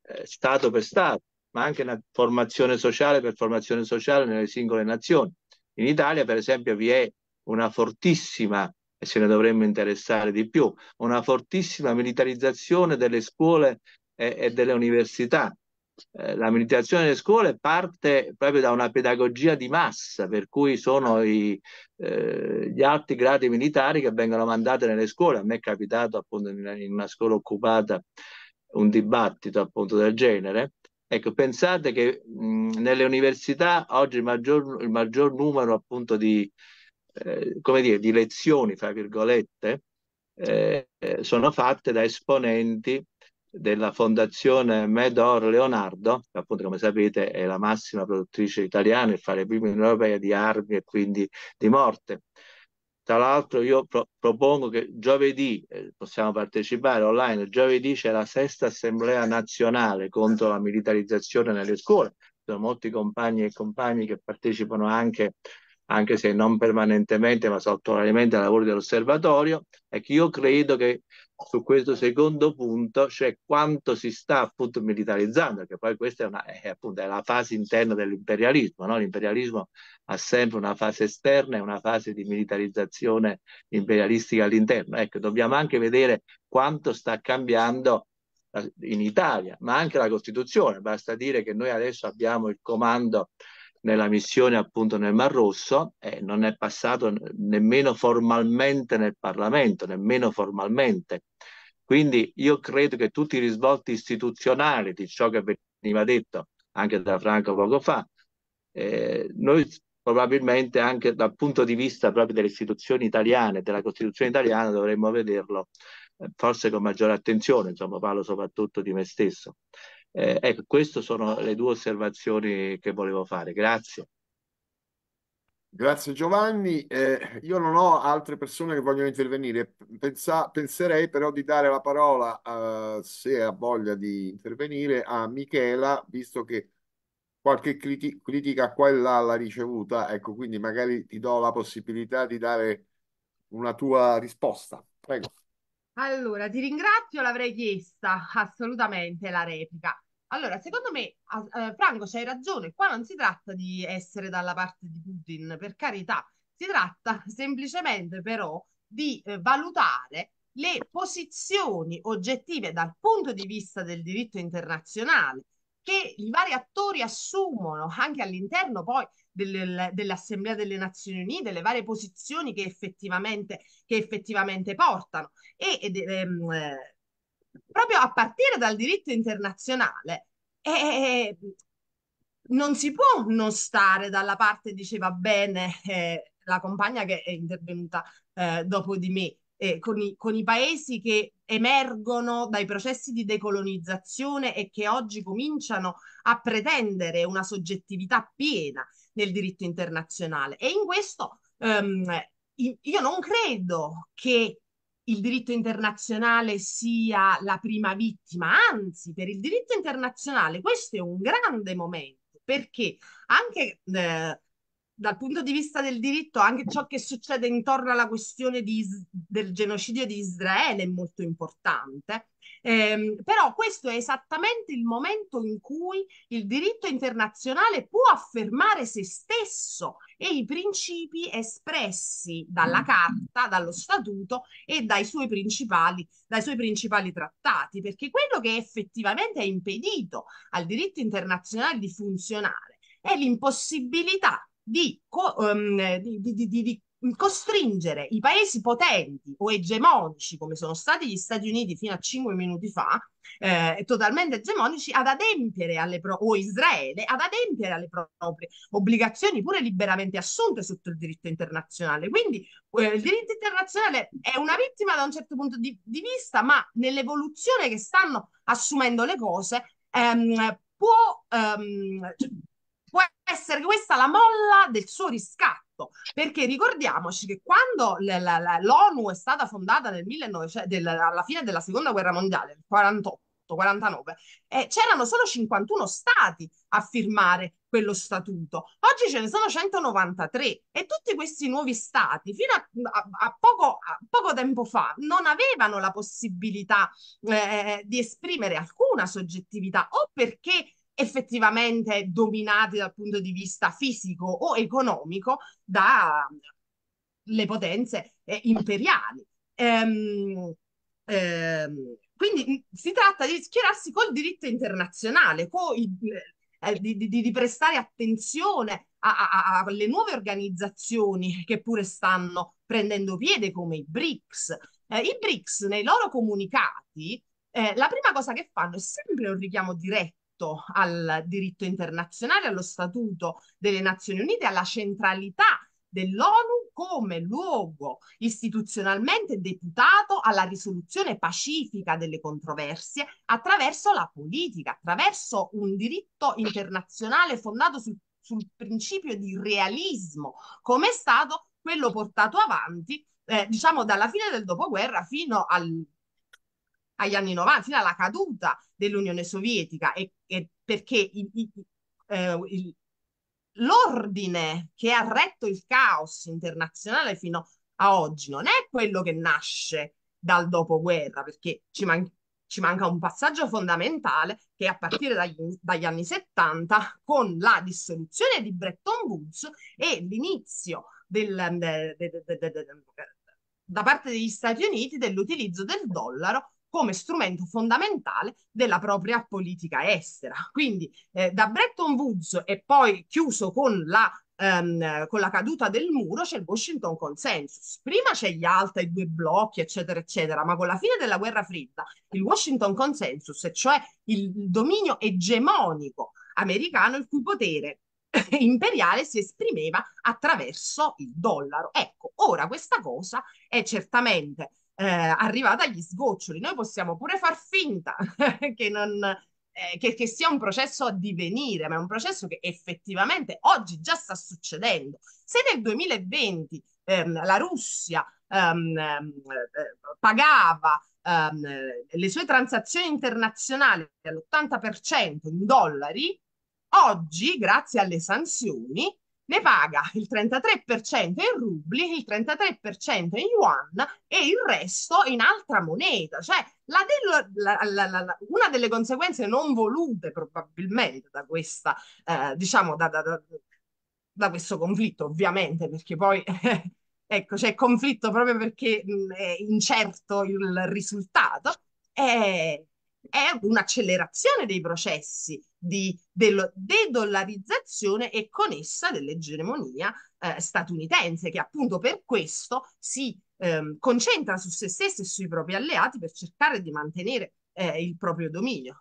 eh, Stato per Stato, ma anche la formazione sociale per formazione sociale nelle singole nazioni. In Italia, per esempio, vi è una fortissima, e se ne dovremmo interessare di più, una fortissima militarizzazione delle scuole e, e delle università. Eh, la militarizzazione delle scuole parte proprio da una pedagogia di massa, per cui sono i, eh, gli alti gradi militari che vengono mandati nelle scuole. A me è capitato appunto in una scuola occupata un dibattito appunto del genere Ecco, pensate che mh, nelle università oggi il maggior, il maggior numero appunto di, eh, come dire, di lezioni, fra virgolette, eh, sono fatte da esponenti della fondazione Medor Leonardo, che appunto come sapete è la massima produttrice italiana e fa le prime in Europa di armi e quindi di morte. Tra l'altro io pro- propongo che giovedì eh, possiamo partecipare online, giovedì c'è la sesta assemblea nazionale contro la militarizzazione nelle scuole, ci sono molti compagni e compagni che partecipano anche anche se non permanentemente, ma sottolineiamente ai lavori dell'osservatorio, è che io credo che su questo secondo punto, cioè quanto si sta appunto militarizzando, perché poi questa è, una, è appunto è la fase interna dell'imperialismo, no? l'imperialismo ha sempre una fase esterna e una fase di militarizzazione imperialistica all'interno. Ecco, dobbiamo anche vedere quanto sta cambiando eh, in Italia, ma anche la Costituzione. Basta dire che noi adesso abbiamo il comando nella missione appunto nel Mar Rosso e non è passato nemmeno formalmente nel Parlamento, nemmeno formalmente. Quindi io credo che tutti i risvolti istituzionali di ciò che veniva detto anche da Franco poco fa, eh, noi probabilmente anche dal punto di vista proprio delle istituzioni italiane, della Costituzione italiana, dovremmo vederlo eh, forse con maggiore attenzione, insomma parlo soprattutto di me stesso. Eh, ecco, queste sono le due osservazioni che volevo fare. Grazie. Grazie Giovanni. Eh, io non ho altre persone che vogliono intervenire. Pensa, penserei però di dare la parola, a, eh, se ha voglia di intervenire, a Michela, visto che qualche criti critica qua e là l'ha ricevuta. Ecco, quindi magari ti do la possibilità di dare una tua risposta. Prego. Allora, ti ringrazio, l'avrei chiesta assolutamente la replica. Allora, secondo me, eh, Franco, c'hai ragione, qua non si tratta di essere dalla parte di Putin, per carità, si tratta semplicemente però di eh, valutare le posizioni oggettive dal punto di vista del diritto internazionale che i vari attori assumono anche all'interno poi del, dell'Assemblea delle Nazioni Unite, le varie posizioni che effettivamente, che effettivamente portano. E, ed, ehm, eh, proprio a partire dal diritto internazionale, eh, eh, eh non si può non stare dalla parte, diceva bene eh, la compagna che è intervenuta eh, dopo di me, eh, con, i, con i paesi che emergono dai processi di decolonizzazione e che oggi cominciano a pretendere una soggettività piena nel diritto internazionale. E in questo ehm, io non credo che il diritto internazionale sia la prima vittima, anzi per il diritto internazionale questo è un grande momento perché anche eh, dal punto di vista del diritto anche ciò che succede intorno alla questione di, del genocidio di Israele è molto importante. Eh, però questo è esattamente il momento in cui il diritto internazionale può affermare se stesso e i principi espressi dalla carta, dallo statuto e dai suoi principali, dai suoi principali trattati, perché quello che effettivamente ha impedito al diritto internazionale di funzionare è l'impossibilità di, co- um, di, di, di costringere i paesi potenti o egemonici, come sono stati gli Stati Uniti fino a cinque minuti fa, eh, totalmente egemonici, ad adempiere alle pro- o Israele ad adempiere alle proprie obbligazioni pure liberamente assunte sotto il diritto internazionale. Quindi eh, il diritto internazionale è una vittima da un certo punto di, di vista, ma nell'evoluzione che stanno assumendo le cose, ehm, può, ehm, essere questa la molla del suo riscatto perché ricordiamoci che quando l'ONU è stata fondata nel 1900, del, alla fine della seconda guerra mondiale, nel 48, 49, eh, c'erano solo 51 stati a firmare quello statuto. Oggi ce ne sono 193 e tutti questi nuovi stati fino a, a, a, poco, a poco, tempo fa non avevano la possibilità eh, di esprimere alcuna soggettività o perché effettivamente dominati dal punto di vista fisico o economico dalle mm, potenze eh, imperiali. Ehm, ehm, quindi mm, si tratta di schierarsi col diritto internazionale, i, eh, eh di, di, di, prestare attenzione alle nuove organizzazioni che pure stanno prendendo piede come i BRICS. Eh, I BRICS nei loro comunicati, eh, la prima cosa che fanno è sempre un richiamo diretto rispetto al diritto internazionale, allo statuto delle Nazioni Unite, alla centralità dell'ONU come luogo istituzionalmente deputato alla risoluzione pacifica delle controversie attraverso la politica, attraverso un diritto internazionale fondato sul, sul principio di realismo, come è stato quello portato avanti eh, diciamo dalla fine del dopoguerra fino al agli anni 90, fino alla caduta dell'Unione Sovietica, e, e perché i, i, eh, il, l'ordine che ha retto il caos internazionale fino a oggi non è quello che nasce dal dopoguerra, perché ci, man- ci manca un passaggio fondamentale che a partire dagli, dagli, anni 70, con la dissoluzione di Bretton Woods e l'inizio del, de, de, de, da parte degli Stati Uniti dell'utilizzo del dollaro come strumento fondamentale della propria politica estera. Quindi eh, da Bretton Woods e poi chiuso con la Um, con la caduta del muro c'è il Washington Consensus. Prima c'è gli altri due blocchi, eccetera, eccetera, ma con la fine della guerra fredda il Washington Consensus, cioè il dominio egemonico americano, il cui potere imperiale si esprimeva attraverso il dollaro. Ecco, ora questa cosa è certamente eh, arrivata agli sgoccioli. Noi possiamo pure far finta che, non, eh, che, che sia un processo a divenire, ma è un processo che effettivamente oggi già sta succedendo. Se nel 2020 ehm, la Russia ehm, ehm, eh, pagava ehm, le sue transazioni internazionali all'80% in dollari, oggi, grazie alle sanzioni, ne paga il 33% in rubli, il 33% in yuan e il resto in altra moneta. Cioè, la del, la, la, una delle conseguenze non volute probabilmente da questa, eh, diciamo, da, da, da, da, questo conflitto, ovviamente, perché poi... ecco, c'è conflitto proprio perché mh, mm, è incerto il risultato, è, è un'accelerazione dei processi di, dello, de e con essa dell'egemonia eh, statunitense, che appunto per questo si ehm, concentra su se stessa e sui propri alleati per cercare di mantenere eh, il proprio dominio.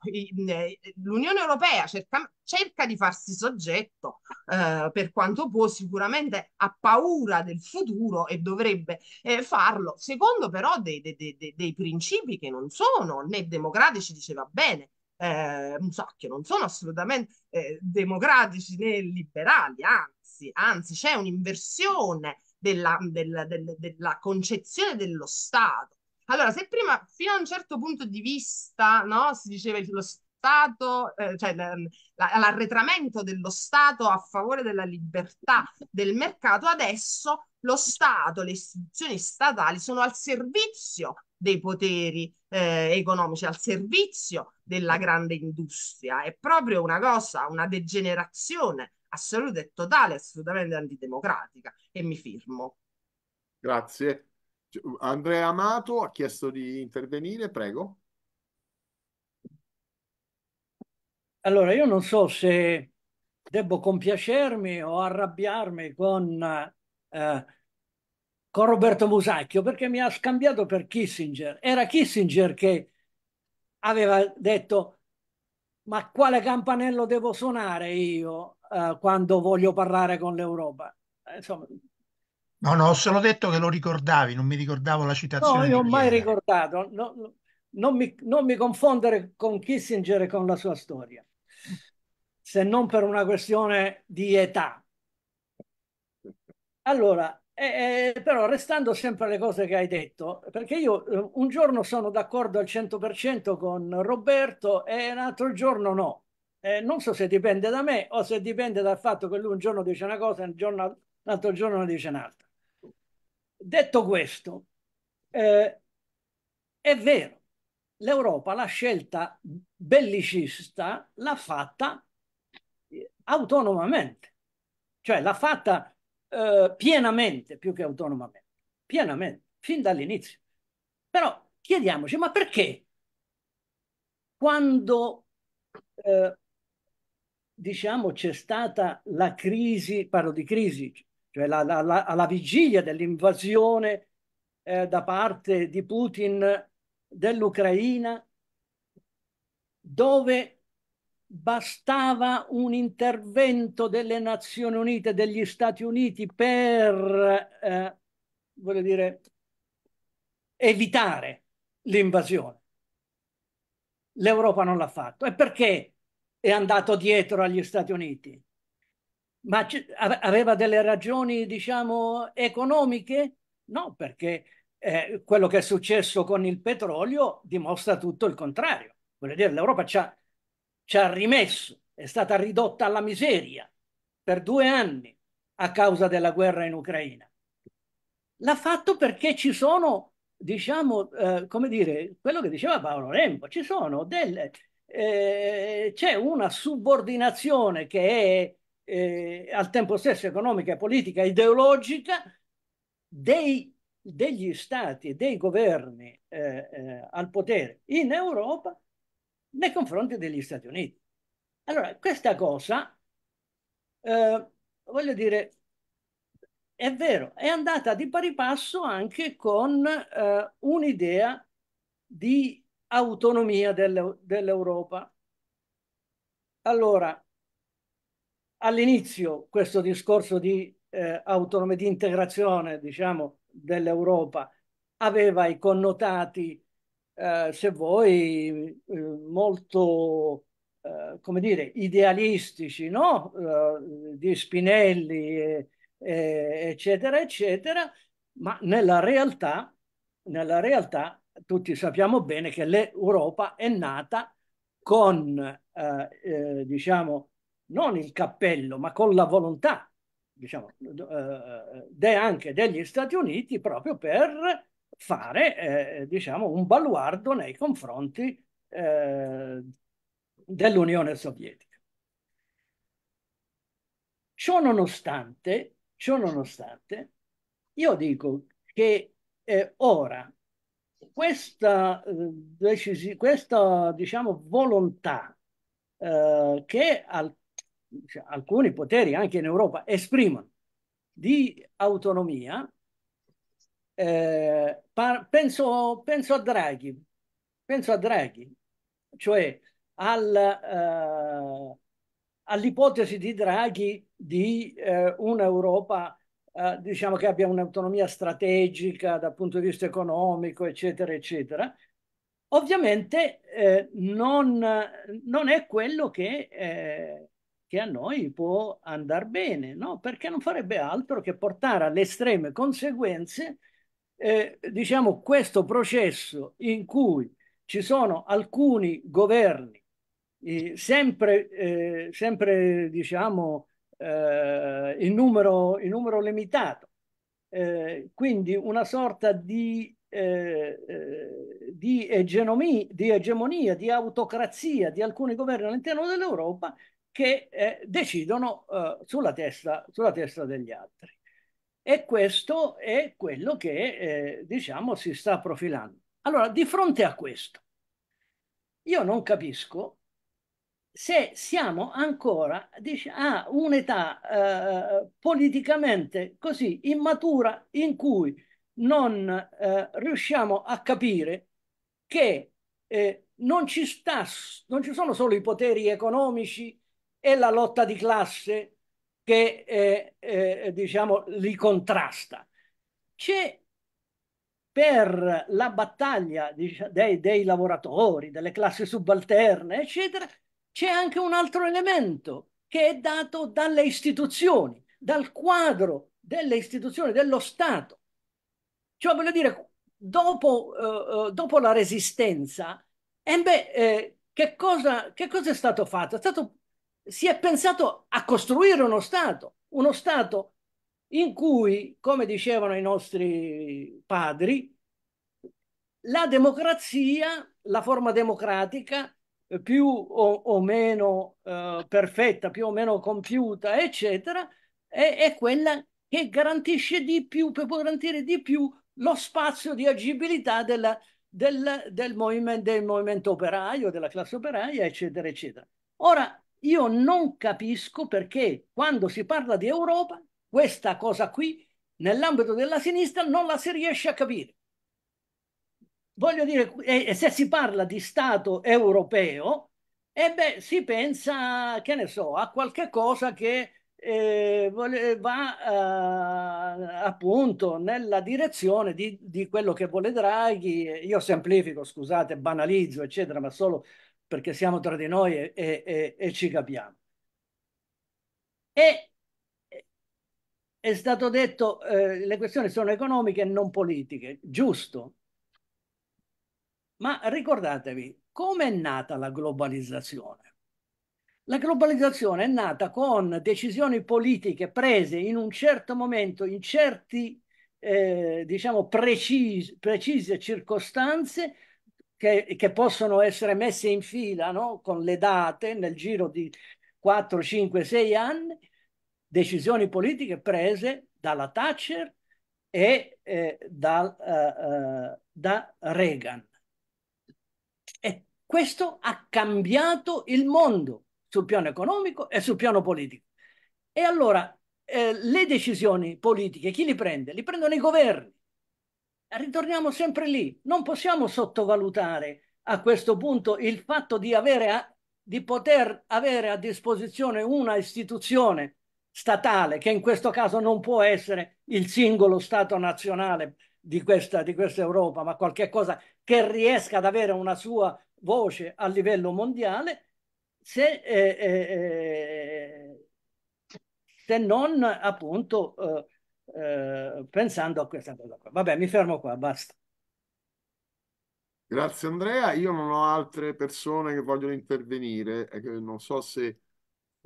L'Unione Europea cerca, cerca, di farsi soggetto eh, per quanto può, sicuramente ha paura del futuro e dovrebbe eh, farlo, secondo però dei, dei, dei, dei, principi che non sono né democratici, diceva bene, eh, Musacchio non sono assolutamente eh, democratici né liberali, anzi, anzi c'è un'inversione della, della, della, della, concezione dello Stato. Allora, se prima fino a un certo punto di vista no, si diceva che lo Stato, eh, cioè l'arretramento dello Stato a favore della libertà del mercato, adesso lo Stato, le istituzioni statali sono al servizio dei poteri eh, economici al servizio della mm. grande industria. È proprio una cosa, una degenerazione assoluta e totale, assolutamente antidemocratica e mi firmo. Grazie. Cioè, Andrea Amato ha chiesto di intervenire, prego. Allora, io non so se debbo compiacermi o arrabbiarmi con eh, con Roberto Musacchio perché mi ha scambiato per Kissinger. Era Kissinger che aveva detto ma quale campanello devo suonare io eh, quando voglio parlare con l'Europa? Eh, insomma, no, no, ho solo detto che lo ricordavi, non mi ricordavo la citazione. No, io ho mai ricordato, no, non, mi, non mi confondere con Kissinger e con la sua storia, se non per una questione di età. Allora, eh, eh, però restando sempre alle cose che hai detto, perché io eh, un giorno sono d'accordo al 100% con Roberto e un altro giorno no. Eh, non so se dipende da me o se dipende dal fatto che lui un giorno dice una cosa e un, giorno, un altro giorno ne dice un'altra. Detto questo, eh, è vero, l'Europa la scelta bellicista l'ha fatta autonomamente, cioè l'ha fatta eh, pienamente, più che autonomamente, pienamente, fin dall'inizio. Però chiediamoci, ma perché quando eh, diciamo c'è stata la crisi, parlo di crisi, cioè la, la, la, alla vigilia dell'invasione eh, da parte di Putin dell'Ucraina, dove bastava un intervento delle Nazioni Unite, degli Stati Uniti per, eh, voglio dire, evitare l'invasione. L'Europa non l'ha fatto. E perché è andato dietro agli Stati Uniti? Ma aveva delle ragioni, diciamo, economiche? No, perché eh, quello che è successo con il petrolio dimostra tutto il contrario. Voglio dire, l'Europa ha ci ha rimesso, è stata ridotta alla miseria per due anni a causa della guerra in Ucraina. L'ha fatto perché ci sono, diciamo, eh, come dire, quello che diceva Paolo Rembo, ci sono delle... Eh, c'è una subordinazione che è eh, al tempo stesso economica, politica, ideologica dei, degli stati e dei governi eh, eh, al potere in Europa nei confronti degli Stati Uniti. Allora, questa cosa, eh, voglio dire, è vero, è andata di pari passo anche con eh, un'idea di autonomia dell'Europa. Allora, all'inizio questo discorso di eh, autonomia, di integrazione, diciamo, dell'Europa aveva i connotati eh, se vuoi, eh, molto, eh, come dire, idealistici, no? Eh, di Spinelli, e, e, eccetera, eccetera, ma nella realtà, nella realtà tutti sappiamo bene che l'Europa è nata con, diciamo, non il cappello, ma con la volontà, diciamo, de anche degli Stati Uniti proprio per fare eh, diciamo, un baluardo nei confronti eh, dell'Unione Sovietica. Ciò nonostante, ciò nonostante, io dico che eh, ora questa, eh, questa diciamo, volontà eh, che al cioè, alcuni poteri anche in Europa esprimono di autonomia eh, penso, penso, a Draghi, penso a Draghi, cioè al, eh, all'ipotesi di Draghi di eh, un'Europa eh, diciamo che abbia un'autonomia strategica dal punto di vista economico, eccetera, eccetera. Ovviamente eh, non, non, è quello che eh, che a noi può andare bene, no? perché non farebbe altro che portare alle estreme conseguenze eh, diciamo, questo processo in cui ci sono alcuni governi eh, sempre, eh, sempre diciamo, eh, in numero, in, numero, limitato, eh, quindi una sorta di, eh, di, egenomia, di egemonia, di autocrazia di alcuni governi all'interno dell'Europa che decidono sulla testa, sulla testa degli altri. E questo è quello che, eh, diciamo, si sta profilando. Allora, di fronte a questo, io non capisco se siamo ancora dic- a ah, un'età eh, politicamente così immatura in cui non eh, riusciamo a capire che eh, non ci, sta, non ci sono solo i poteri economici e la lotta di classe che eh, eh, diciamo, li contrasta. C'è per la battaglia diciamo, dei, dei lavoratori, delle classi subalterne, eccetera, c'è anche un altro elemento che è dato dalle istituzioni, dal quadro delle istituzioni, dello Stato. Cioè, voglio dire, dopo, eh, eh dopo la resistenza, eh beh, eh, che, cosa, che, cosa, è stato fatto? È stato si è pensato a costruire uno Stato, uno Stato in cui, come dicevano i nostri padri, la democrazia, la forma democratica più o, o meno eh, perfetta, più o meno compiuta, eccetera, è, è, quella che garantisce di più, per garantire di più lo spazio di agibilità della, del, del, movimento, del movimento operaio, della classe operaia, eccetera, eccetera. Ora, io non capisco perché quando si parla di Europa, questa cosa qui, nell'ambito della sinistra, non la si riesce a capire. Voglio dire, e, se si parla di Stato europeo, e beh, si pensa, che ne so, a qualche cosa che eh, eh, va eh, appunto nella direzione di, di quello che vuole Draghi. Io semplifico, scusate, banalizzo, eccetera, ma solo perché siamo tra di noi e, e, e ci capiamo. E è stato detto eh, le questioni sono economiche e non politiche, giusto. Ma ricordatevi, come è nata la globalizzazione? La globalizzazione è nata con decisioni politiche prese in un certo momento, in certi, eh, diciamo, precis- precise circostanze, che, che possono essere messe in fila no? con le date nel giro di 4, 5, 6 anni, decisioni politiche prese dalla Thatcher e eh, dal, uh, eh, uh, eh, da Reagan. E questo ha cambiato il mondo sul piano economico e sul piano politico. E allora eh, le decisioni politiche chi le prende? Li prendono i governi ritorniamo sempre lì, non possiamo sottovalutare a questo punto il fatto di, avere a, di poter avere a disposizione una istituzione statale, che in questo caso non può essere il singolo Stato nazionale di questa, di questa Europa, ma qualche cosa che riesca ad avere una sua voce a livello mondiale, se, eh, eh, eh se non appunto eh, eh, pensando a questa cosa qua. Vabbè, mi fermo qua, basta. Grazie Andrea, io non ho altre persone che vogliono intervenire, non so se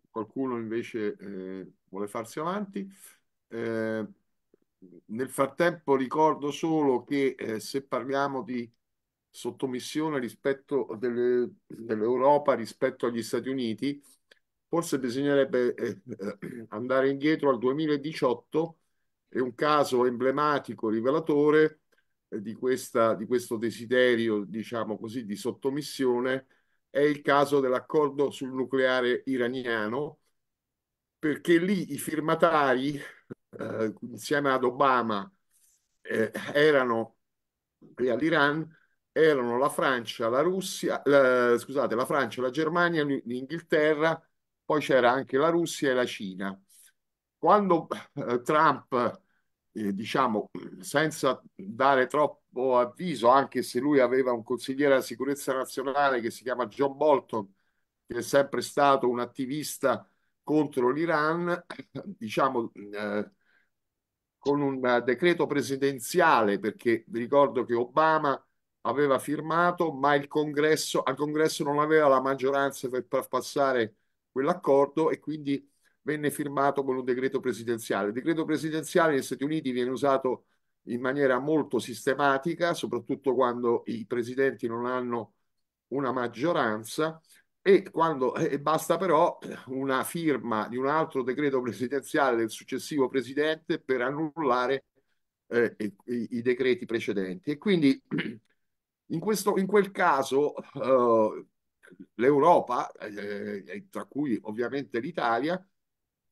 qualcuno invece eh, vuole farsi avanti. Eh, nel frattempo ricordo solo che eh, se parliamo di sottomissione rispetto delle, dell'Europa rispetto agli Stati Uniti, forse bisognerebbe eh, eh, andare indietro al 2018 è un caso emblematico, rivelatore eh, di, questa, di questo desiderio, diciamo così, di sottomissione, è il caso dell'accordo sul nucleare iraniano, perché lì i firmatari, eh, insieme ad Obama, eh, erano e all'Iran erano la Francia, la Russia, la, scusate, la Francia, la Germania, l'Inghilterra, poi c'era anche la Russia e la Cina. Quando eh, Trump eh, diciamo, senza dare troppo avviso, anche se lui aveva un consigliere della sicurezza nazionale che si chiama John Bolton, che è sempre stato un attivista contro l'Iran, diciamo, eh, con un eh, decreto presidenziale, perché ricordo che Obama aveva firmato, ma il congresso, al congresso non aveva la maggioranza per far passare quell'accordo e quindi venne firmato con un decreto presidenziale. Il decreto presidenziale negli Stati Uniti viene usato in maniera molto sistematica, soprattutto quando i presidenti non hanno una maggioranza e, quando, eh, e basta però una firma di un altro decreto presidenziale del successivo presidente per annullare eh, i, i, decreti precedenti. E quindi in, questo, in quel caso eh, l'Europa, eh, eh tra cui ovviamente l'Italia,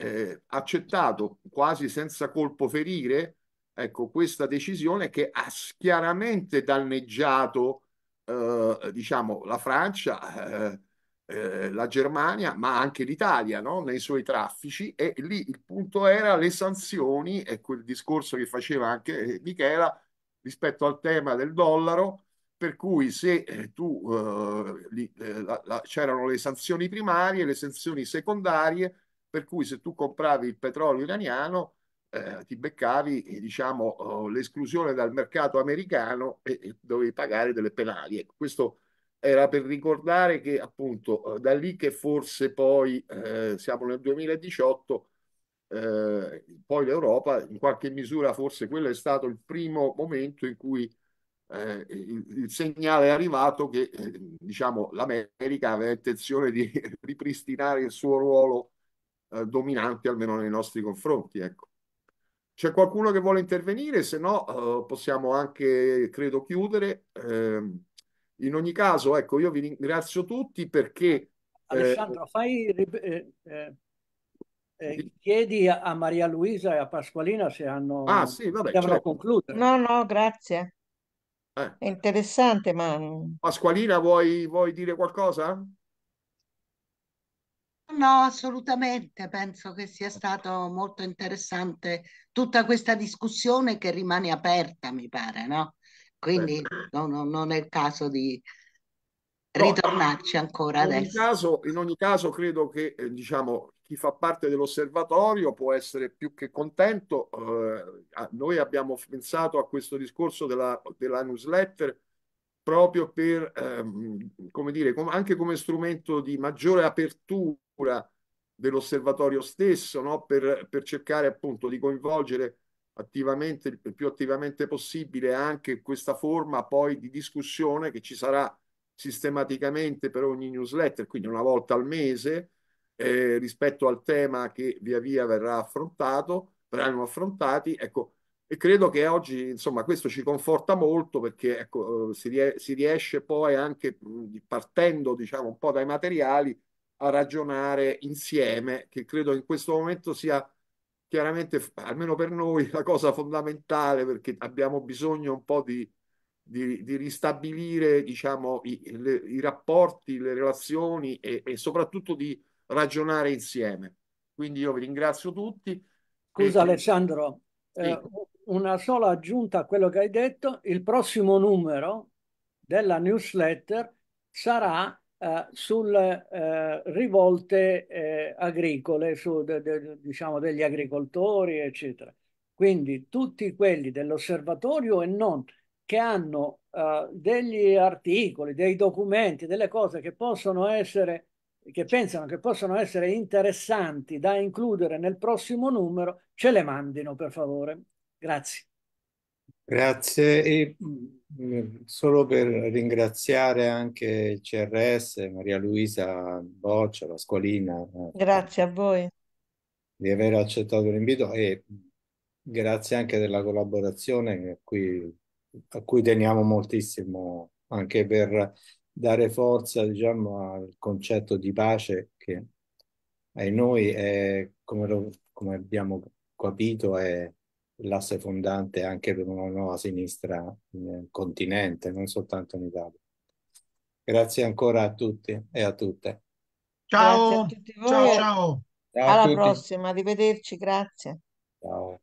eh, accettato quasi senza colpo ferire ecco, questa decisione che ha chiaramente danneggiato eh, diciamo, la Francia, eh, eh, la Germania, ma anche l'Italia no? nei suoi traffici e lì il punto era le sanzioni e quel discorso che faceva anche eh, Michela rispetto al tema del dollaro per cui se eh, tu eh, lì, eh, la, la, c'erano le sanzioni primarie, le sanzioni secondarie, per cui se tu compravi il petrolio iraniano eh, ti beccavi eh, diciamo, oh, l'esclusione dal mercato americano e, e, dovevi pagare delle penali. Ecco, questo era per ricordare che appunto eh, da lì che forse poi eh, siamo nel 2018, eh, poi l'Europa in qualche misura forse quello è stato il primo momento in cui eh, il, il, segnale è arrivato che eh, diciamo l'America aveva intenzione di ripristinare il suo ruolo eh, dominanti almeno nei nostri confronti. Ecco. C'è qualcuno che vuole intervenire? Se no, eh, possiamo anche, credo, chiudere. Eh, in ogni caso, ecco, io vi ringrazio tutti perché... Eh, Alessandro, fai... Eh, eh, eh chiedi a Maria Luisa e a Pasqualina se hanno ah, sì, vabbè, certo. concluso. No, no, grazie. Eh. È interessante, ma... Pasqualina, vuoi, vuoi dire qualcosa? No, assolutamente, penso che sia stato molto interessante tutta questa discussione che rimane aperta, mi pare, no? Quindi certo. no, no, non è il caso di ritornarci ancora in adesso. Caso, in ogni caso credo che eh, diciamo, chi fa parte dell'osservatorio può essere più che contento. Eh, noi abbiamo pensato a questo discorso della, della newsletter proprio per, ehm, come dire, com anche come strumento di maggiore apertura dell'osservatorio stesso, no? per, per, cercare appunto di coinvolgere attivamente, il più attivamente possibile anche questa forma poi di discussione che ci sarà sistematicamente per ogni newsletter, quindi una volta al mese, eh, rispetto al tema che via via verrà affrontato, verranno affrontati. Ecco, e credo che oggi, insomma, questo ci conforta molto perché ecco, eh, si, rie- si riesce poi anche partendo, diciamo, un po' dai materiali a ragionare insieme, che credo in questo momento sia chiaramente, almeno per noi, la cosa fondamentale perché abbiamo bisogno un po' di, di, di ristabilire, diciamo, i, le, i, rapporti, le relazioni e, e soprattutto di ragionare insieme. Quindi io vi ringrazio tutti. Scusa Alessandro, eh, una sola aggiunta a quello che hai detto, il prossimo numero della newsletter sarà eh, sulle eh, rivolte eh, agricole, su, de, de, diciamo degli agricoltori, eccetera. Quindi tutti quelli dell'osservatorio e non che hanno eh, degli articoli, dei documenti, delle cose che possono essere che pensano che possono essere interessanti da includere nel prossimo numero, ce le mandino per favore. Grazie. Grazie e mm, mm, solo per ringraziare anche il CRS, Maria Luisa Boccia, la scuolina. Eh, grazie a voi. Di aver accettato l'invito e mm, grazie anche della collaborazione a cui, a cui teniamo moltissimo anche per dare forza diciamo, al concetto di pace che ai noi è, come, lo, come abbiamo capito, è l'asse fondante anche per una nuova sinistra nel continente, non soltanto in Italia. Grazie ancora a tutti e a tutte. Ciao, a ciao, ciao. ciao Alla prossima, arrivederci, grazie. Ciao.